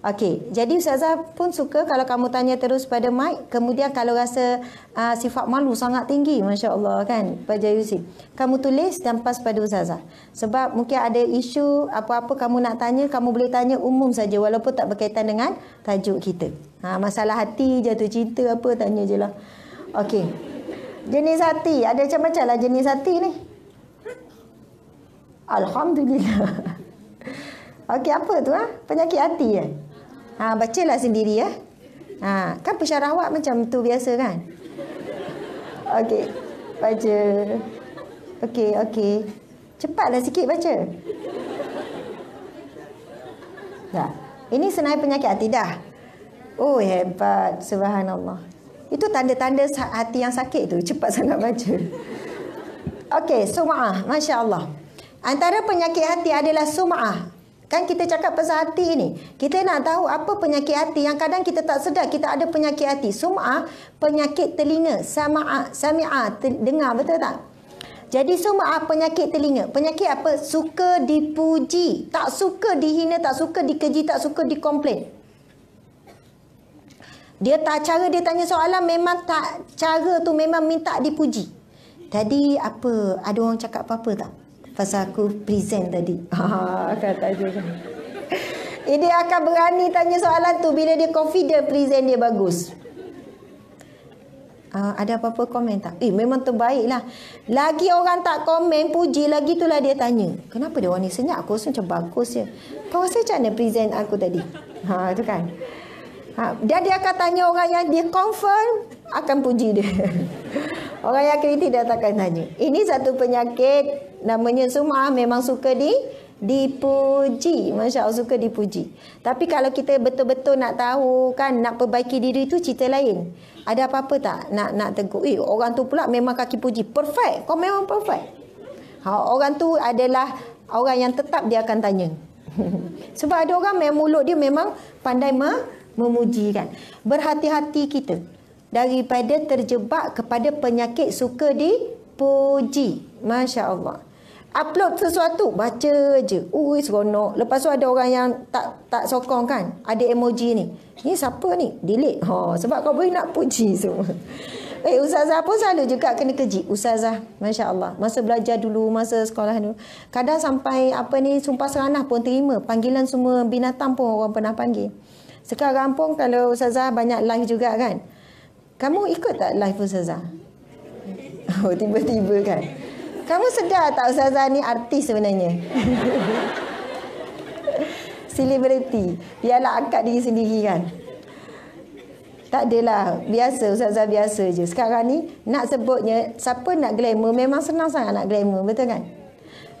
Okey, jadi Ustazah pun suka kalau kamu tanya terus pada Mike, kemudian kalau rasa uh, sifat malu sangat tinggi, Masya Allah kan, Pak Jayusi. Kamu tulis dan pas pada Ustazah. Sebab mungkin ada isu apa-apa kamu nak tanya, kamu boleh tanya umum saja walaupun tak berkaitan dengan tajuk kita. Ha, masalah hati, jatuh cinta apa, tanya je lah. Okey, jenis hati, ada macam-macam lah jenis hati ni. Alhamdulillah. [laughs] Okey, apa tu? Ha? Penyakit hati ya? Ha, bacalah sendiri ya. Ha, kan pesyarah awak macam tu biasa kan? Okey. Baca. Okey, okey. Cepatlah sikit baca. Dah. Ya. Ini senai penyakit hati dah. Oh hebat. Subhanallah. Itu tanda-tanda hati yang sakit tu. Cepat sangat baca. Okey, sumah. Masya Allah. Antara penyakit hati adalah sumah. Kan kita cakap pasal hati ni. Kita nak tahu apa penyakit hati yang kadang kita tak sedar kita ada penyakit hati. Sum'ah, penyakit telinga. Sama'ah, sami'ah, dengar betul tak? Jadi sum'ah penyakit telinga. Penyakit apa? Suka dipuji. Tak suka dihina, tak suka dikeji, tak suka dikomplain. Dia tak cara dia tanya soalan memang tak cara tu memang minta dipuji. Tadi apa? Ada orang cakap apa-apa tak? pasal aku present tadi. kata dia. Eh, dia akan berani tanya soalan tu bila dia confident present dia bagus. Uh, ada apa-apa komen tak? Eh, memang terbaik lah. Lagi orang tak komen, puji, lagi itulah dia tanya. Kenapa dia warna senyap? Aku rasa macam bagus je. Kau rasa macam mana present aku tadi? Ha, tu kan? Ha, dan dia akan tanya orang yang dia confirm akan puji dia. [laughs] orang yang kritik dia takkan tanya. Ini satu penyakit namanya semua memang suka di dipuji. Masya Allah suka dipuji. Tapi kalau kita betul-betul nak tahu kan nak perbaiki diri tu cerita lain. Ada apa-apa tak nak nak tegur? Eh orang tu pula memang kaki puji. Perfect. Kau memang perfect. Ha, orang tu adalah orang yang tetap dia akan tanya. [laughs] Sebab ada orang yang mulut dia memang pandai me memuji kan. Berhati-hati kita daripada terjebak kepada penyakit suka dipuji. Masya Allah upload sesuatu baca aje ui seronok lepas tu ada orang yang tak tak sokong kan ada emoji ni ni siapa ni delete ha sebab kau boleh nak puji [laughs] semua Eh ustazah pun selalu juga kena keji ustazah masya-Allah masa belajar dulu masa sekolah dulu kadang sampai apa ni sumpah seranah pun terima panggilan semua binatang pun orang pernah panggil sekarang pun kalau ustazah banyak live juga kan kamu ikut tak live ustazah [laughs] oh tiba-tiba kan kamu sedar tak Ustazah ni artis sebenarnya? Celebrity. Biarlah angkat diri sendiri kan. Tak adalah. Biasa. Ustazah biasa je. Sekarang ni nak sebutnya siapa nak glamour. Memang senang sangat nak glamour. Betul kan?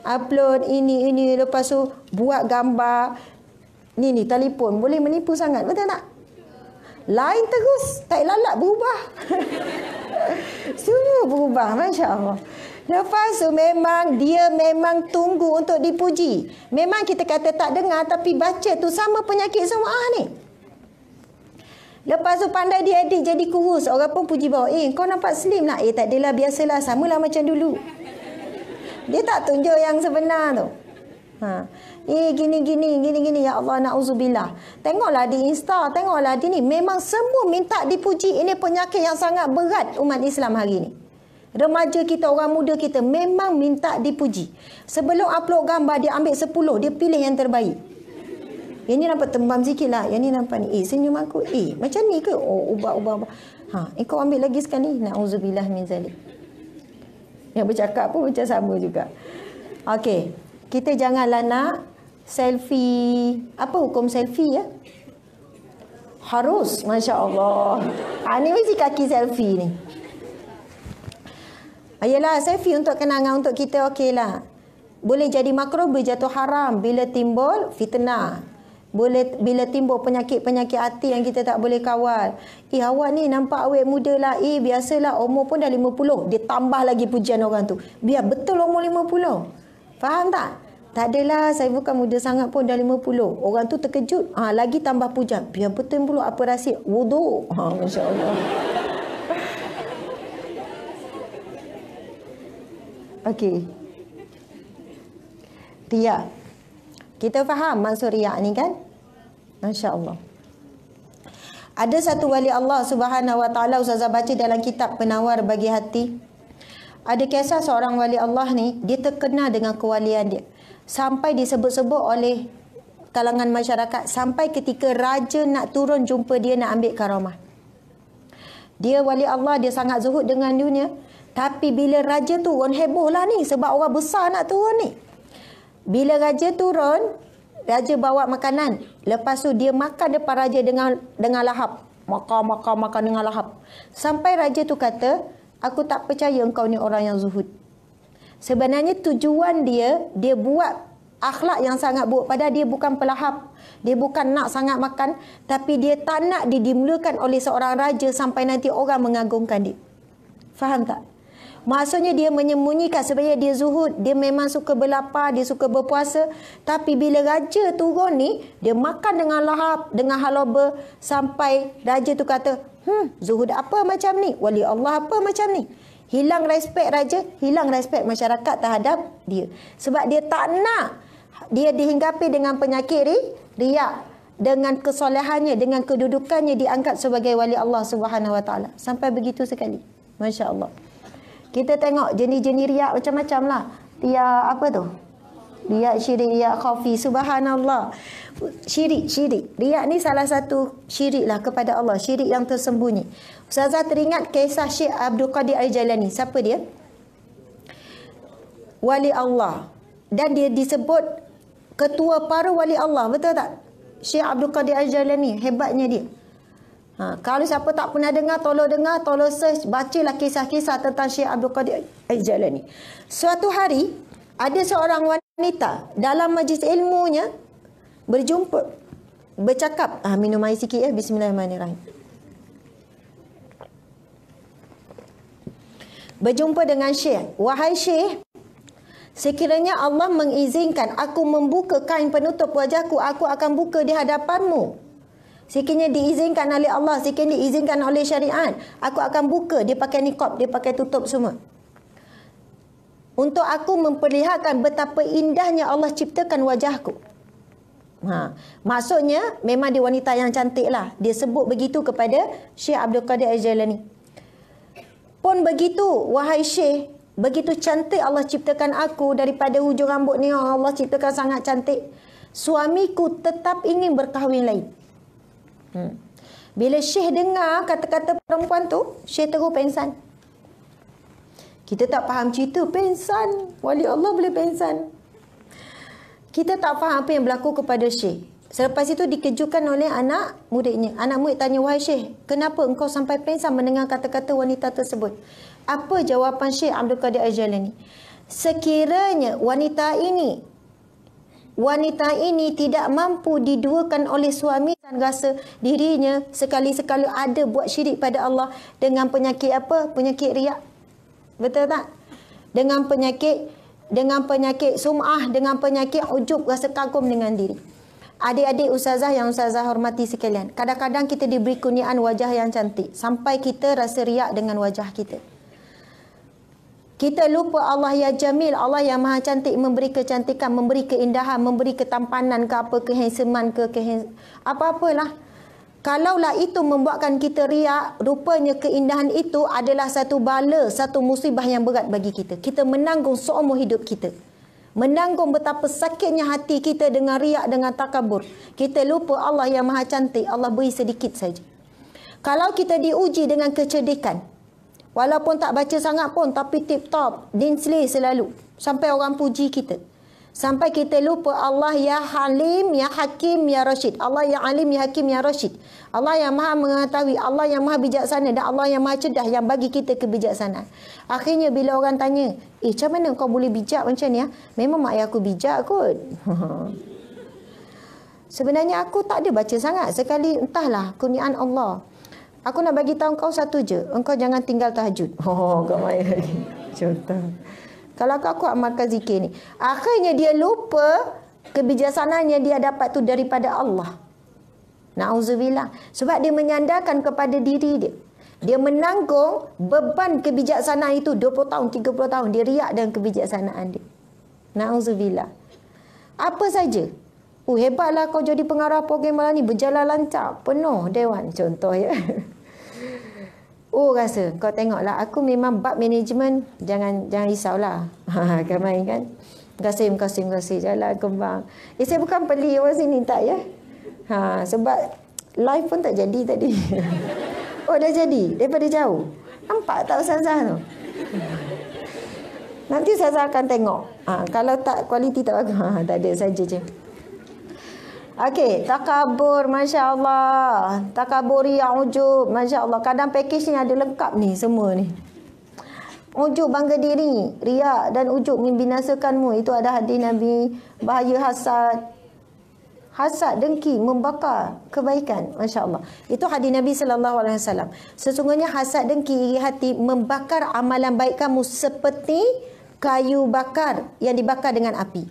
Upload ini, ini. Lepas tu buat gambar. Ni ni telefon. Boleh menipu sangat. Betul tak? Lain terus. Tak lalat berubah. [laughs] Semua berubah. Masya Allah. Lepas tu memang dia memang tunggu untuk dipuji. Memang kita kata tak dengar tapi baca tu sama penyakit semua ah ni. Lepas tu pandai diedit jadi kurus. Orang pun puji bawa. Eh kau nampak slim lah. Eh tak adalah biasalah. Samalah macam dulu. Dia tak tunjuk yang sebenar tu. Ha. Eh gini gini gini gini. Ya Allah nak na'udzubillah. Tengoklah di insta. Tengoklah di ni. Memang semua minta dipuji. Ini penyakit yang sangat berat umat Islam hari ni remaja kita, orang muda kita memang minta dipuji. Sebelum upload gambar, dia ambil sepuluh, dia pilih yang terbaik. Yang ni nampak tembam sikit lah. Yang ni nampak ni. Eh, senyum aku. Eh, macam ni ke? Oh, ubah, ubah, ubah. Ha, eh, kau ambil lagi sekali. Na'udzubillah min zalim. Yang bercakap pun macam sama juga. Okey. Kita janganlah nak selfie. Apa hukum selfie ya? Harus. Masya Allah. Ha, ni mesti kaki selfie ni ialah ah, selfie untuk kenangan untuk kita okeylah. Boleh jadi makruh jatuh haram bila timbul fitnah. Boleh bila timbul penyakit-penyakit hati yang kita tak boleh kawal. Eh awak ni nampak awet muda lah. Eh biasalah umur pun dah 50. Dia tambah lagi pujian orang tu. Biar betul umur puluh Faham tak? Tak adalah saya bukan muda sangat pun dah lima puluh Orang tu terkejut. Ah ha, lagi tambah pujian. Biar betul pula apa rahsia? Wuduk. Ha, Masya Allah. Okey. Ria. Kita faham maksud ria ni kan? Masya-Allah. Ada satu wali Allah Subhanahu Wa Taala Ustazah baca dalam kitab Penawar Bagi Hati. Ada kisah seorang wali Allah ni, dia terkena dengan kewalian dia. Sampai disebut-sebut oleh kalangan masyarakat sampai ketika raja nak turun jumpa dia nak ambil karamah. Dia wali Allah, dia sangat zuhud dengan dunia. Tapi bila raja turun, hebohlah ni sebab orang besar nak turun ni. Bila raja turun, raja bawa makanan. Lepas tu dia makan depan raja dengan dengan lahap. Makan, makan, makan dengan lahap. Sampai raja tu kata, aku tak percaya engkau ni orang yang zuhud. Sebenarnya tujuan dia, dia buat akhlak yang sangat buruk. Padahal dia bukan pelahap. Dia bukan nak sangat makan. Tapi dia tak nak didimulakan oleh seorang raja sampai nanti orang mengagungkan dia. Faham tak? Maksudnya dia menyembunyikan supaya dia zuhud, dia memang suka berlapar, dia suka berpuasa, tapi bila raja turun ni, dia makan dengan lahap, dengan haloba sampai raja tu kata, "Hmm, zuhud apa macam ni? Wali Allah apa macam ni?" Hilang respek raja, hilang respek masyarakat terhadap dia. Sebab dia tak nak dia dihinggapi dengan penyakit ri, riak dengan kesolehannya dengan kedudukannya diangkat sebagai wali Allah Subhanahu Wa sampai begitu sekali masya-Allah kita tengok jenis-jenis riak macam-macam lah. Dia apa tu? Dia syirik, dia khafi. Subhanallah. Syirik, syirik. Dia ni salah satu syirik lah kepada Allah. Syirik yang tersembunyi. Ustazah teringat kisah Syekh Abdul Qadir Al-Jalani. Siapa dia? Wali Allah. Dan dia disebut ketua para wali Allah. Betul tak? Syekh Abdul Qadir Al-Jalani. Hebatnya dia. Ha, kalau siapa tak pernah dengar, tolong dengar, tolong search, bacalah kisah-kisah tentang Syekh Abdul Qadir Al-Jalani. Suatu hari, ada seorang wanita dalam majlis ilmunya berjumpa, bercakap. Ah, ha, minum air sikit ya, bismillahirrahmanirrahim. Berjumpa dengan Syekh. Wahai Syekh, sekiranya Allah mengizinkan aku membuka kain penutup wajahku, aku akan buka di hadapanmu. Sekiranya diizinkan oleh Allah, sekiranya diizinkan oleh syariat, aku akan buka, dia pakai niqab, dia pakai tutup semua. Untuk aku memperlihatkan betapa indahnya Allah ciptakan wajahku. Ha. Maksudnya, memang dia wanita yang cantik lah. Dia sebut begitu kepada Syekh Abdul Qadir Azjalani. Pun begitu, wahai Syekh, begitu cantik Allah ciptakan aku daripada hujung rambut ni, Allah ciptakan sangat cantik. Suamiku tetap ingin berkahwin lain. Hmm. Bila Syekh dengar kata-kata perempuan tu, Syekh terus pensan. Kita tak faham cerita pensan. Wali Allah boleh pensan. Kita tak faham apa yang berlaku kepada Syekh. Selepas itu dikejutkan oleh anak muridnya. Anak murid tanya, wahai Syekh, kenapa engkau sampai pensan mendengar kata-kata wanita tersebut? Apa jawapan Syekh Abdul Qadir Ajalani? Sekiranya wanita ini wanita ini tidak mampu diduakan oleh suami dan rasa dirinya sekali-sekala ada buat syirik pada Allah dengan penyakit apa? Penyakit riak. Betul tak? Dengan penyakit dengan penyakit sum'ah, dengan penyakit ujub rasa kagum dengan diri. Adik-adik ustazah yang ustazah hormati sekalian, kadang-kadang kita diberi kurniaan wajah yang cantik sampai kita rasa riak dengan wajah kita. Kita lupa Allah yang jamil, Allah yang maha cantik memberi kecantikan, memberi keindahan, memberi ketampanan ke apa, kehenseman ke, apa-apalah. Kalaulah itu membuatkan kita riak, rupanya keindahan itu adalah satu bala, satu musibah yang berat bagi kita. Kita menanggung seumur hidup kita. Menanggung betapa sakitnya hati kita dengan riak, dengan takabur. Kita lupa Allah yang maha cantik, Allah beri sedikit saja. Kalau kita diuji dengan kecerdikan, Walaupun tak baca sangat pun tapi tip top, dinsli selalu. Sampai orang puji kita. Sampai kita lupa Allah ya Halim, ya Hakim, ya Rashid. Allah ya Alim, ya Hakim, ya Rashid. Allah yang maha mengetahui, Allah yang maha bijaksana dan Allah yang maha cedah yang bagi kita kebijaksanaan. Akhirnya bila orang tanya, eh macam mana kau boleh bijak macam ni ya? Memang mak ayah aku bijak kot. [laughs] Sebenarnya aku tak ada baca sangat. Sekali entahlah kuniaan Allah. Aku nak bagi tahu kau satu je. Engkau jangan tinggal tahajud. [laughs] Oh, kau main lagi. Contoh. Kalau aku kuat amalkan zikir ni. Akhirnya dia lupa kebijaksanaan yang dia dapat tu daripada Allah. Na'udzubillah. Sebab dia menyandarkan kepada diri dia. Dia menanggung beban kebijaksanaan itu 20 tahun, 30 tahun. Dia riak dengan kebijaksanaan dia. Na'udzubillah. Apa saja. Oh hebatlah kau jadi pengarah program malam ni. Berjalan lancar, penuh dewan. Contoh ya. [laughs] Oh rasa kau tengoklah aku memang bab management jangan jangan risaulah. [laughs] Ha kan main kan. Gasim gasim gasim jalan kembang. Eh saya bukan peli orang sini tak ya. Ha sebab live pun tak jadi tadi. [laughs] oh dah jadi daripada jauh. Nampak tak Ustazah tu? Nanti saya akan tengok. Ha, kalau tak kualiti tak bagus. [laughs] Ha, tak ada saja je. Okey, takabur Masya Allah. Takaburi yang ujub Masya Allah. Kadang package ni ada lengkap ni semua ni. Ujub bangga diri, riak dan ujub membinasakanmu. Itu ada hadis Nabi. Bahaya hasad. Hasad dengki membakar kebaikan. Masya Allah. Itu hadis Nabi sallallahu alaihi wasallam. Sesungguhnya hasad dengki iri hati membakar amalan baik kamu seperti kayu bakar yang dibakar dengan api.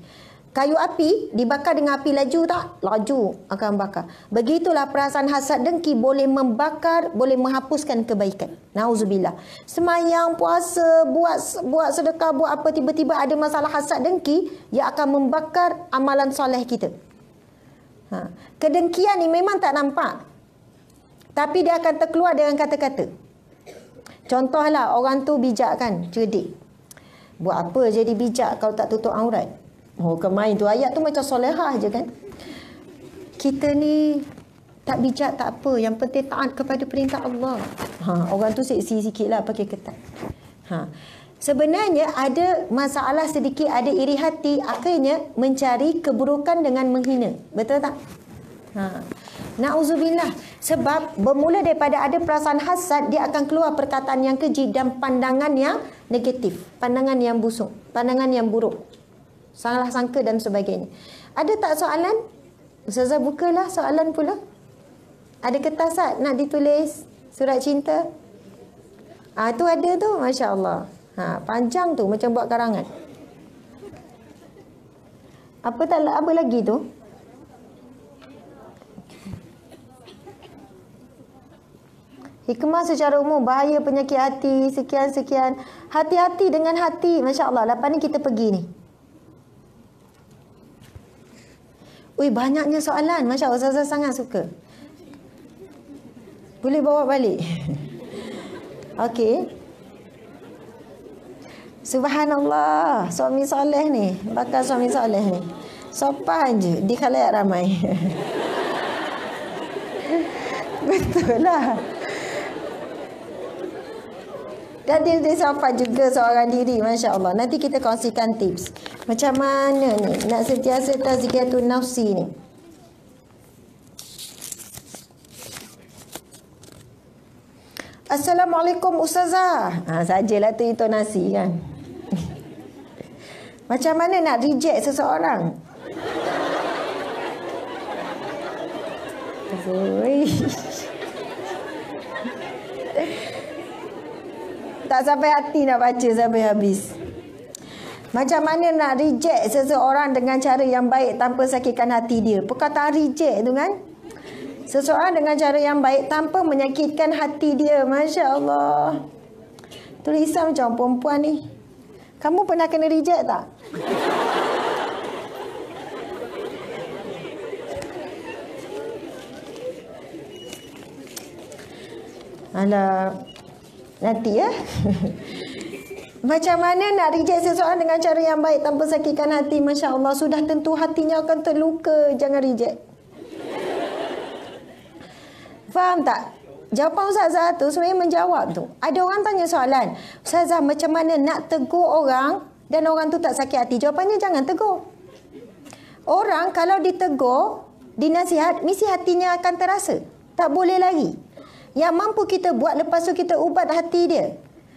Kayu api dibakar dengan api laju tak? Laju akan bakar. Begitulah perasaan hasad dengki boleh membakar, boleh menghapuskan kebaikan. Nauzubillah. Semayang, puasa, buat buat sedekah, buat apa tiba-tiba ada masalah hasad dengki yang akan membakar amalan soleh kita. Ha. Kedengkian ni memang tak nampak. Tapi dia akan terkeluar dengan kata-kata. Contohlah orang tu bijak kan, cerdik. Buat apa jadi bijak kalau tak tutup aurat? Oh, kemain tu ayat tu macam solehah aja kan. Kita ni tak bijak tak apa. Yang penting taat kepada perintah Allah. Ha, orang tu seksi sikit lah pakai ketat. Ha. Sebenarnya ada masalah sedikit, ada iri hati. Akhirnya mencari keburukan dengan menghina. Betul tak? Ha. Na'udzubillah. Sebab bermula daripada ada perasaan hasad, dia akan keluar perkataan yang keji dan pandangan yang negatif. Pandangan yang busuk. Pandangan yang buruk salah sangka dan sebagainya. Ada tak soalan? Ustazah bukalah soalan pula. Ada kertas tak nak ditulis surat cinta? Ah tu ada tu, masya-Allah. Ha panjang tu macam buat karangan. Apa tak apa lagi tu? Hikmah secara umum bahaya penyakit hati sekian sekian. Hati-hati dengan hati, masya-Allah. Lepas ni kita pergi ni. Ui, banyaknya soalan. Masya Allah, Ustazah sangat suka. Boleh bawa balik? [laughs] Okey. Subhanallah, suami soleh ni. Bakal suami soleh ni. Sopan je, di khalayak ramai. [laughs] Betul lah. Dan dia, dia sampai juga seorang diri Masya Allah Nanti kita kongsikan tips Macam mana ni Nak sentiasa tazikiatu nafsi ni Assalamualaikum Ustazah ha, Sajalah tu itu nasi kan [laughs] Macam mana nak reject seseorang Zuih [laughs] tak sampai hati nak baca sampai habis. Macam mana nak reject seseorang dengan cara yang baik tanpa sakitkan hati dia? Perkataan reject tu kan? Seseorang dengan cara yang baik tanpa menyakitkan hati dia. Masya Allah. Tulisan macam perempuan ni. Kamu pernah kena reject tak? Alah, nanti ya. [laughs] Macam mana nak reject seseorang dengan cara yang baik tanpa sakitkan hati? Masya Allah, sudah tentu hatinya akan terluka. Jangan reject. Faham tak? Jawapan Ustazah tu sebenarnya menjawab tu. Ada orang tanya soalan. Ustazah, macam mana nak tegur orang dan orang tu tak sakit hati? Jawapannya jangan tegur. Orang kalau ditegur, dinasihat, misi hatinya akan terasa. Tak boleh lagi yang mampu kita buat lepas tu kita ubat hati dia.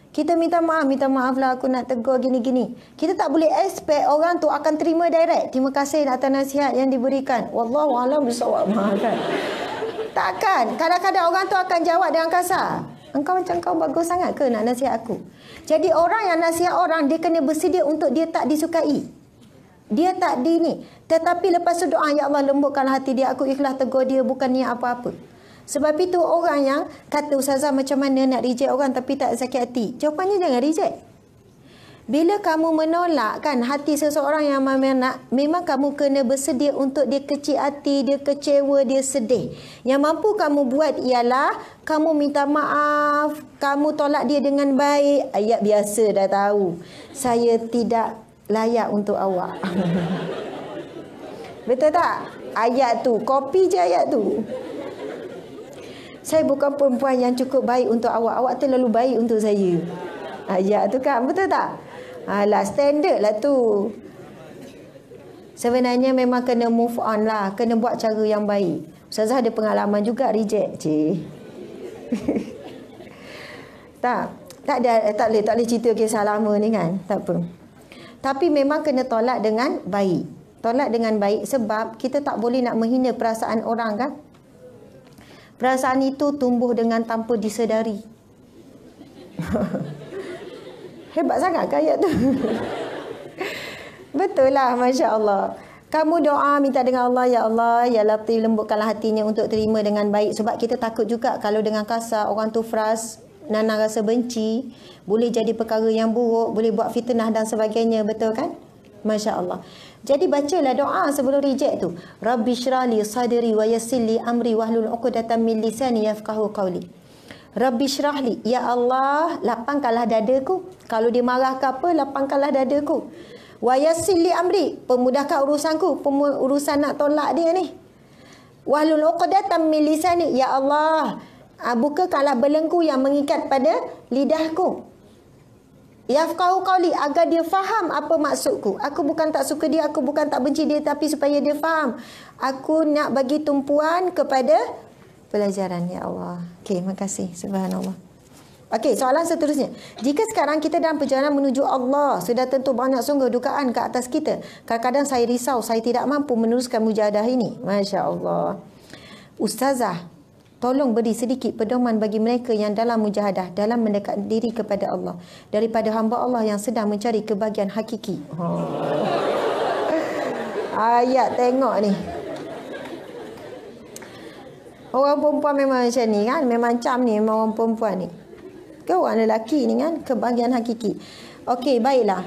Kita minta maaf, minta maaf lah aku nak tegur gini-gini. Kita tak boleh expect orang tu akan terima direct. Terima kasih atas nasihat yang diberikan. Wallahu a'lam bisawab kan. Takkan. Kadang-kadang orang tu akan jawab dengan kasar. Engkau macam kau bagus sangat ke nak nasihat aku? Jadi orang yang nasihat orang, dia kena bersedia untuk dia tak disukai. Dia tak di ni. Tetapi lepas tu doa, Ya Allah lembutkan hati dia. Aku ikhlas tegur dia bukan niat apa-apa. Sebab itu orang yang kata Ustazah macam mana nak reject orang tapi tak sakit hati. Jawapannya jangan reject. Bila kamu menolak kan hati seseorang yang memang nak, memang kamu kena bersedia untuk dia kecil hati, dia kecewa, dia sedih. Yang mampu kamu buat ialah kamu minta maaf, kamu tolak dia dengan baik. Ayat biasa dah tahu. Saya tidak layak untuk awak. [laughs] Betul tak? Ayat tu, kopi je ayat tu saya bukan perempuan yang cukup baik untuk awak. Awak terlalu baik untuk saya. Ayat ha, tu kan, betul tak? Alah, ha, standard lah tu. Sebenarnya memang kena move on lah. Kena buat cara yang baik. Ustazah ada pengalaman juga reject je. [laughs] tak. Tak ada eh, tak boleh tak boleh cerita kisah lama ni kan. Tak apa. Tapi memang kena tolak dengan baik. Tolak dengan baik sebab kita tak boleh nak menghina perasaan orang kan perasaan itu tumbuh dengan tanpa disedari. [laughs] Hebat sangat ke ayat tu? [laughs] Betul lah, Masya Allah. Kamu doa minta dengan Allah, Ya Allah, Ya Latif, lembutkanlah hatinya untuk terima dengan baik. Sebab kita takut juga kalau dengan kasar, orang tu fras, Nana rasa benci, boleh jadi perkara yang buruk, boleh buat fitnah dan sebagainya, betul kan? Masya Allah. Jadi bacalah doa sebelum reject tu. Rabbi syrali sadri wa yassirli amri wahlul 'uqdatam min lisani yafqahu qawli. Rabbi syrahli ya Allah lapangkanlah dadaku kalau dia marah ke apa lapangkanlah dadaku. Wa yassirli amri pemudahkan urusanku pem urusan nak tolak dia ni. Wahlul 'uqdatam min lisani ya Allah ah, bukakanlah belenggu yang mengikat pada lidahku. Ya, kau kau li, agar dia faham apa maksudku. Aku bukan tak suka dia, aku bukan tak benci dia tapi supaya dia faham. Aku nak bagi tumpuan kepada pelajaran ya Allah. Okey, terima kasih. Subhanallah. Okey, soalan seterusnya. Jika sekarang kita dalam perjalanan menuju Allah, sudah tentu banyak sungguh dukaan ke atas kita. Kadang-kadang saya risau saya tidak mampu meneruskan mujahadah ini. Masya-Allah. Ustazah, Tolong beri sedikit pedoman bagi mereka yang dalam mujahadah, dalam mendekat diri kepada Allah. Daripada hamba Allah yang sedang mencari kebahagiaan hakiki. Oh. [laughs] Ayat tengok ni. Orang perempuan memang macam ni kan. Memang macam ni memang orang perempuan ni. Ke orang lelaki ni kan. Kebahagiaan hakiki. Okey baiklah.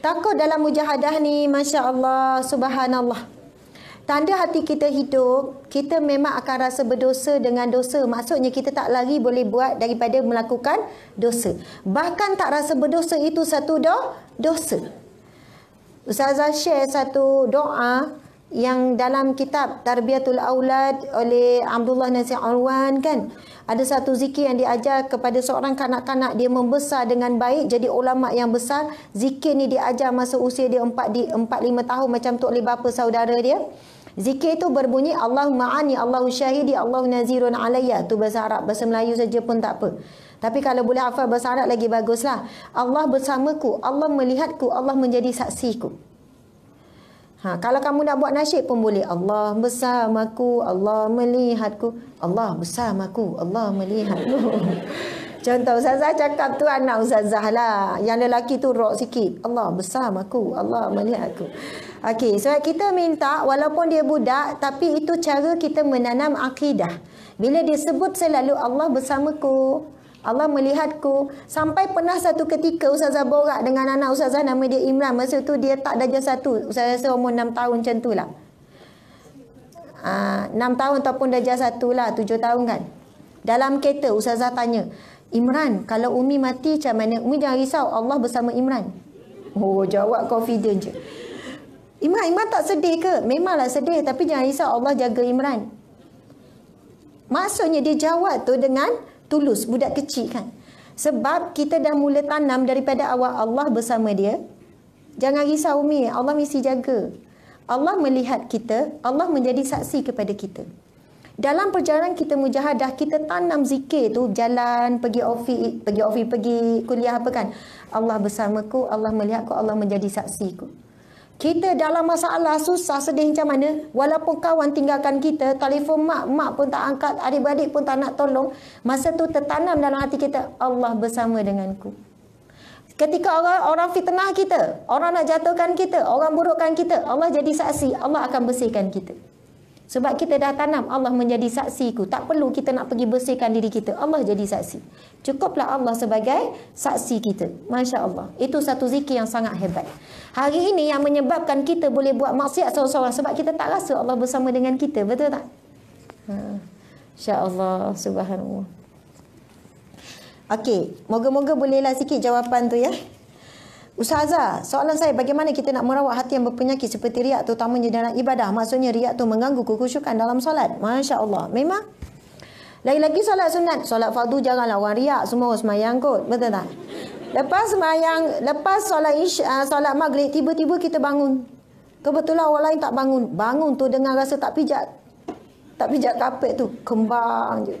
Takut dalam mujahadah ni. Masya Allah. Subhanallah tanda hati kita hidup, kita memang akan rasa berdosa dengan dosa. Maksudnya kita tak lari boleh buat daripada melakukan dosa. Bahkan tak rasa berdosa itu satu dah dosa. Ustazah share satu doa yang dalam kitab Tarbiatul Aulad oleh Abdullah Nasir Alwan kan. Ada satu zikir yang diajar kepada seorang kanak-kanak. Dia membesar dengan baik. Jadi ulama' yang besar. Zikir ni diajar masa usia dia di 4-5 tahun. Macam tu oleh bapa saudara dia. Zikir tu berbunyi Allahumma ani Allahu syahidi Allahu nazirun alayya tu bahasa Arab bahasa Melayu saja pun tak apa. Tapi kalau boleh hafal bahasa Arab lagi baguslah. Allah bersamaku, Allah melihatku, Allah menjadi saksiku. Ha, kalau kamu nak buat nasyid pun boleh. Allah bersamaku, Allah melihatku. Allah bersamaku, Allah melihatku. [laughs] Contoh Ustazah cakap tu anak Ustazah lah. Yang lelaki tu rock sikit. Allah besar aku. Allah melihat aku. Okey, so kita minta walaupun dia budak tapi itu cara kita menanam akidah. Bila dia sebut selalu Allah bersamaku, Allah melihatku. Sampai pernah satu ketika Ustazah borak dengan anak Ustazah nama dia Imran. Masa tu dia tak darjah satu. Ustazah rasa umur 6 tahun macam tu lah. Uh, tahun ataupun darjah satu lah. tujuh tahun kan. Dalam kereta Ustazah tanya. Imran, kalau Umi mati macam mana? Umi jangan risau, Allah bersama Imran. Oh, jawab confident je. Imran, Imran tak sedih ke? Memanglah sedih, tapi jangan risau Allah jaga Imran. Maksudnya dia jawab tu dengan tulus, budak kecil kan? Sebab kita dah mula tanam daripada awal Allah bersama dia. Jangan risau Umi, Allah mesti jaga. Allah melihat kita, Allah menjadi saksi kepada kita dalam perjalanan kita mujahadah kita tanam zikir tu jalan pergi ofi pergi ofi pergi kuliah apa kan Allah bersamaku Allah melihatku Allah menjadi saksiku kita dalam masalah susah sedih macam mana walaupun kawan tinggalkan kita telefon mak mak pun tak angkat adik-adik pun tak nak tolong masa tu tertanam dalam hati kita Allah bersama denganku Ketika orang, orang fitnah kita, orang nak jatuhkan kita, orang burukkan kita, Allah jadi saksi, Allah akan bersihkan kita. Sebab kita dah tanam Allah menjadi saksiku. Tak perlu kita nak pergi bersihkan diri kita. Allah jadi saksi. Cukuplah Allah sebagai saksi kita. Masya Allah. Itu satu zikir yang sangat hebat. Hari ini yang menyebabkan kita boleh buat maksiat seorang-seorang. Sebab kita tak rasa Allah bersama dengan kita. Betul tak? Ha. Masya Allah. Subhanallah. Okey. Moga-moga bolehlah sikit jawapan tu ya. Ustazah, soalan saya bagaimana kita nak merawat hati yang berpenyakit seperti riak tu terutamanya dalam ibadah? Maksudnya riak tu mengganggu kekhusyukan dalam solat. Masya Allah. Memang? Lagi-lagi solat sunat. Solat fardu janganlah orang riak. Semua semayang kot. Betul tak? Lepas semayang, lepas solat, uh, solat maghrib, tiba-tiba kita bangun. Kebetulan orang lain tak bangun. Bangun tu dengan rasa tak pijak. Tak pijak kapek tu. Kembang je.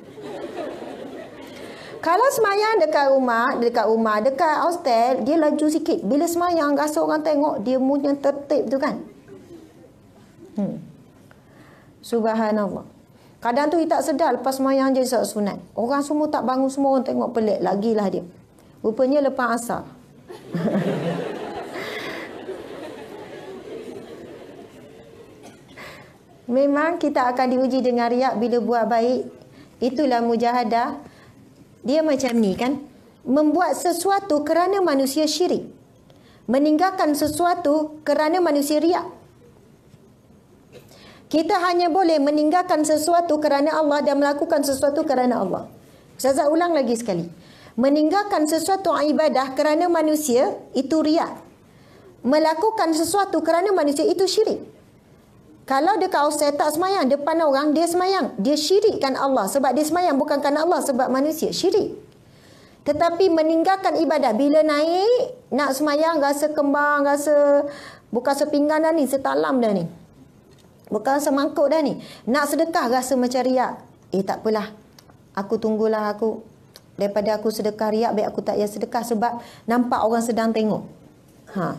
Kalau semayang dekat rumah, dekat rumah, dekat hostel, dia laju sikit. Bila semayang, rasa orang tengok, dia punya tertib tu kan. Hmm. Subhanallah. Kadang tu dia tak sedar lepas semayang je sesuatu sunat. Orang semua tak bangun, semua orang tengok pelik. Lagilah dia. Rupanya lepas asar. [laughs] Memang kita akan diuji dengan riak bila buat baik. Itulah mujahadah dia macam ni kan membuat sesuatu kerana manusia syirik meninggalkan sesuatu kerana manusia riak kita hanya boleh meninggalkan sesuatu kerana Allah dan melakukan sesuatu kerana Allah Saya ulang lagi sekali meninggalkan sesuatu ibadah kerana manusia itu riak melakukan sesuatu kerana manusia itu syirik kalau dia kau saya tak semayang depan orang, dia semayang. Dia syirikkan Allah sebab dia semayang bukan kerana Allah sebab manusia syirik. Tetapi meninggalkan ibadah bila naik nak semayang rasa kembang, rasa bukan sepinggan dah ni, setalam dah ni. Bukan semangkuk dah ni. Nak sedekah rasa macam riak. Eh tak apalah. Aku tunggulah aku. Daripada aku sedekah riak baik aku tak payah sedekah sebab nampak orang sedang tengok. Ha.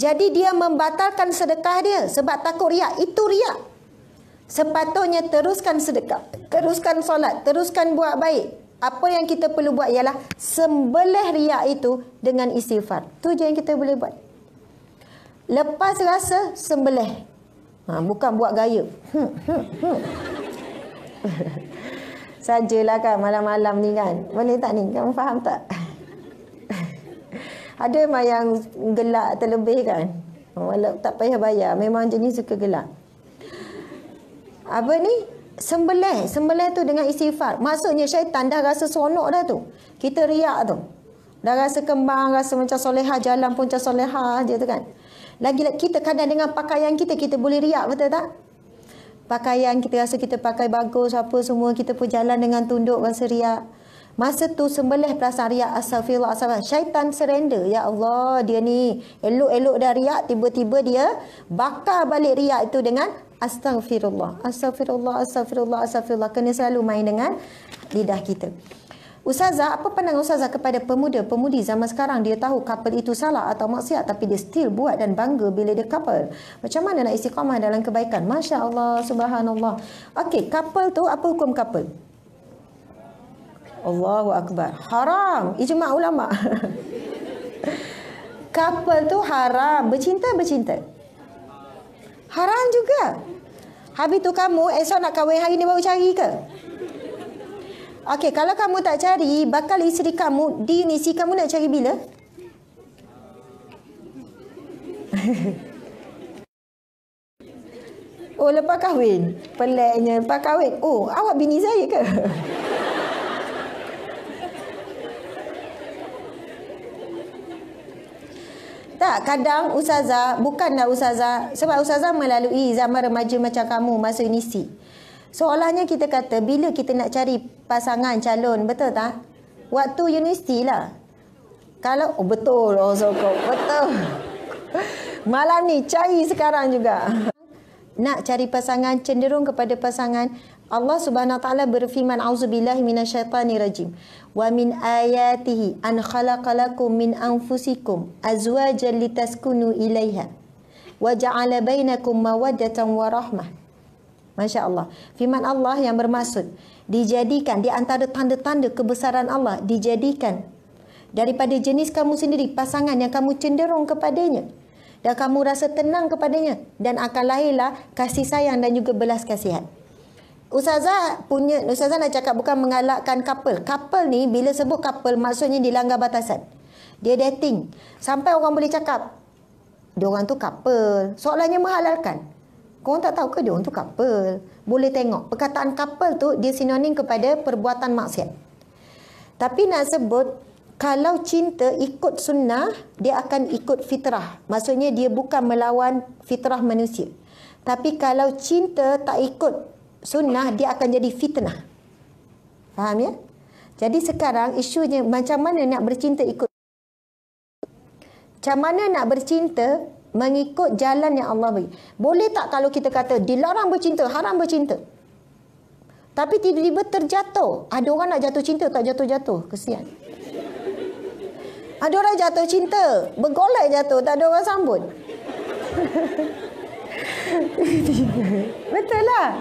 Jadi dia membatalkan sedekah dia sebab takut riak. Itu riak. Sepatutnya teruskan sedekah. Teruskan solat. Teruskan buat baik. Apa yang kita perlu buat ialah sembelih riak itu dengan istighfar. Itu je yang kita boleh buat. Lepas rasa, sembelih. Ha, bukan buat gaya. Hmm, hmm, hmm. [laughs] Sajalah kan malam-malam ni kan. Boleh tak ni? Kamu faham tak? Ada mah yang gelak terlebih kan? Oh, Walau tak payah bayar. Memang jenis suka gelak. Apa ni? Sembelih. Sembelih tu dengan istighfar. Maksudnya syaitan dah rasa seronok dah tu. Kita riak tu. Dah rasa kembang, rasa macam soleha, jalan pun macam soleha je tu kan. Lagi lagi kita kadang dengan pakaian kita, kita boleh riak betul tak? Pakaian kita rasa kita pakai bagus, apa semua, kita pun jalan dengan tunduk, rasa riak. Masa tu sembelih perasaan riak astagfirullah asalam. Syaitan surrender. Ya Allah dia ni elok-elok dah riak. Tiba-tiba dia bakar balik riak itu dengan astagfirullah. Astagfirullah, astagfirullah, astagfirullah. Kena selalu main dengan lidah kita. Ustazah, apa pandangan Ustazah kepada pemuda-pemudi zaman sekarang dia tahu couple itu salah atau maksiat tapi dia still buat dan bangga bila dia couple. Macam mana nak istiqamah dalam kebaikan? Masya Allah, subhanallah. Okey, couple tu apa hukum couple? Allahu Akbar. Haram. Ijma ulama. [laughs] Couple tu haram. Bercinta, bercinta. Haram juga. Habis tu kamu esok nak kahwin hari ni baru cari ke? Okey, kalau kamu tak cari, bakal isteri kamu, di ni kamu nak cari bila? [laughs] oh, lepas kahwin. Peliknya lepas kahwin. Oh, awak bini saya ke? [laughs] Tak, kadang ustazah, bukanlah ustazah, sebab ustazah melalui zaman remaja macam kamu masa inisi. Soalannya kita kata, bila kita nak cari pasangan calon, betul tak? Waktu universiti lah. Kalau, oh betul, oh, so, betul. [laughs] Malam ni, cari sekarang juga nak cari pasangan cenderung kepada pasangan Allah Subhanahu Wa Taala berfirman auzubillahi minasyaitonirrajim wa min ayatihi an khalaqalakum min anfusikum azwajan litaskunu ilaiha wa ja'ala bainakum mawaddatan wa rahmah masyaallah firman Allah yang bermaksud dijadikan di antara tanda-tanda kebesaran Allah dijadikan daripada jenis kamu sendiri pasangan yang kamu cenderung kepadanya dan kamu rasa tenang kepadanya dan akan lahirlah kasih sayang dan juga belas kasihan. Ustazah punya Ustazah nak cakap bukan menggalakkan couple. Couple ni bila sebut couple maksudnya dilanggar batasan. Dia dating. Sampai orang boleh cakap dia orang tu couple. Soalannya menghalalkan. Kau tak tahu ke dia orang tu couple? Boleh tengok perkataan couple tu dia sinonim kepada perbuatan maksiat. Tapi nak sebut kalau cinta ikut sunnah, dia akan ikut fitrah. Maksudnya dia bukan melawan fitrah manusia. Tapi kalau cinta tak ikut sunnah, dia akan jadi fitnah. Faham ya? Jadi sekarang isunya macam mana nak bercinta ikut Macam mana nak bercinta mengikut jalan yang Allah beri. Boleh tak kalau kita kata dilarang bercinta, haram bercinta? Tapi tiba-tiba terjatuh. Ada orang nak jatuh cinta, tak jatuh-jatuh. Kesian. Ada orang jatuh cinta. Bergolak jatuh. Tak ada orang sambut. [laughs] Betul lah.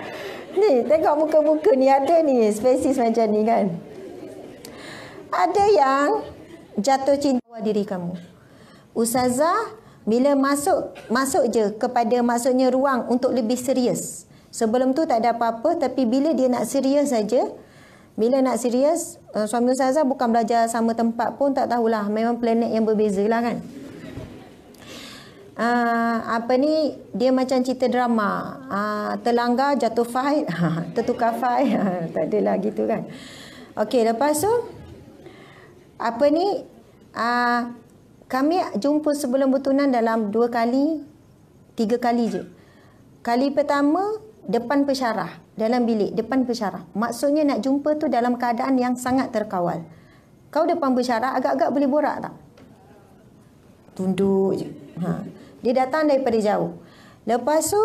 Ni, tengok muka-muka ni. Ada ni. Spesies macam ni kan. Ada yang jatuh cinta diri kamu. Usazah, bila masuk, masuk je kepada masuknya ruang untuk lebih serius. Sebelum tu tak ada apa-apa. Tapi bila dia nak serius saja, bila nak serius, uh, suami Ustazah bukan belajar sama tempat pun tak tahulah. Memang planet yang berbeza lah kan. Uh, apa ni, dia macam cerita drama. Uh, terlanggar, jatuh fight, [laughs] tertukar fight. [laughs] tak adalah gitu kan. Okey, lepas tu, apa ni, uh, kami jumpa sebelum bertunan dalam dua kali, tiga kali je. Kali pertama, depan pesyarah dalam bilik depan pesyarah maksudnya nak jumpa tu dalam keadaan yang sangat terkawal kau depan pesyarah agak-agak boleh borak tak tunduk je ha dia datang daripada jauh lepas tu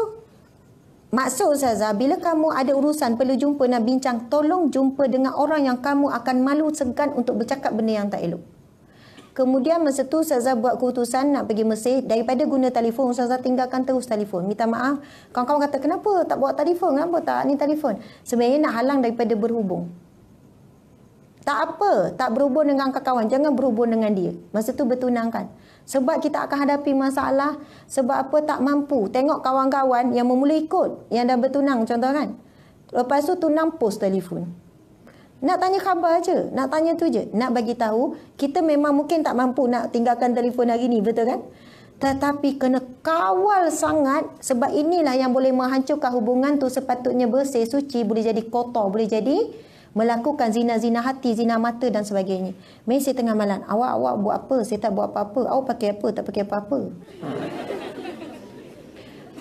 Maksud Ustazah, bila kamu ada urusan, perlu jumpa nak bincang, tolong jumpa dengan orang yang kamu akan malu segan untuk bercakap benda yang tak elok. Kemudian masa tu Ustazah buat keputusan nak pergi Mesir daripada guna telefon Ustazah tinggalkan terus telefon. Minta maaf. Kawan-kawan kata kenapa tak buat telefon? Kenapa tak ni telefon? Sebenarnya nak halang daripada berhubung. Tak apa, tak berhubung dengan kawan-kawan, jangan berhubung dengan dia. Masa tu bertunangkan. Sebab kita akan hadapi masalah, sebab apa tak mampu. Tengok kawan-kawan yang memulai ikut, yang dah bertunang contoh kan. Lepas tu tunang post telefon. Nak tanya khabar aja. Nak tanya tu je. Nak bagi tahu kita memang mungkin tak mampu nak tinggalkan telefon hari ni, betul kan? Tetapi kena kawal sangat sebab inilah yang boleh menghancurkan hubungan tu sepatutnya bersih, suci, boleh jadi kotor, boleh jadi melakukan zina-zina hati, zina mata dan sebagainya. Mesej tengah malam, awak-awak buat apa? Saya tak buat apa-apa. Awak pakai apa? Tak pakai apa-apa. [laughs]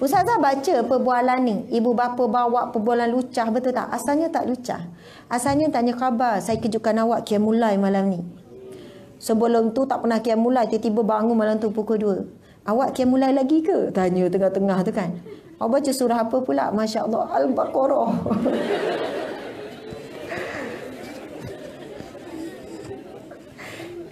Ustazah baca perbualan ni. Ibu bapa bawa perbualan lucah betul tak? Asalnya tak lucah. Asalnya tanya khabar. Saya kejutkan awak kian mulai malam ni. Sebelum tu tak pernah kian mulai. Tiba-tiba bangun malam tu pukul 2. Awak kian mulai lagi ke? Tanya tengah-tengah tu kan. Awak baca surah apa pula? Masya Allah. Al-Baqarah. [laughs]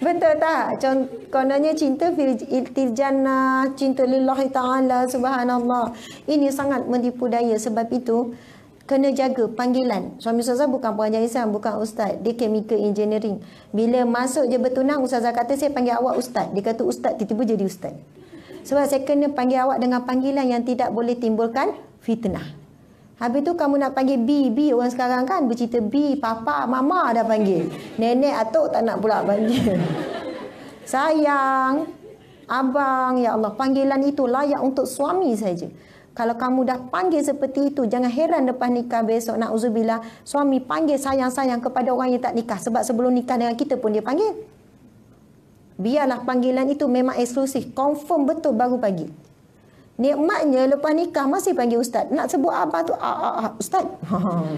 Betul tak? Contohnya cinta iltijana, cinta lillahi ta'ala, subhanallah. Ini sangat menipu daya sebab itu kena jaga panggilan. Suami Ustazah bukan Puan Jaisan, bukan Ustaz. Dia chemical engineering. Bila masuk je bertunang, Ustazah kata saya panggil awak Ustaz. Dia kata Ustaz, tiba-tiba jadi Ustaz. Sebab saya kena panggil awak dengan panggilan yang tidak boleh timbulkan fitnah. Habis tu kamu nak panggil B, B orang sekarang kan bercerita B, papa, mama dah panggil. Nenek atuk tak nak pula panggil. [laughs] Sayang, abang, ya Allah, panggilan itu layak untuk suami saja. Kalau kamu dah panggil seperti itu, jangan heran lepas nikah besok nak uzubillah, suami panggil sayang-sayang kepada orang yang tak nikah sebab sebelum nikah dengan kita pun dia panggil. Biarlah panggilan itu memang eksklusif, confirm betul baru panggil. Nikmatnya lepas nikah masih panggil ustaz. Nak sebut apa tu? Ah, ah, ah, ustaz.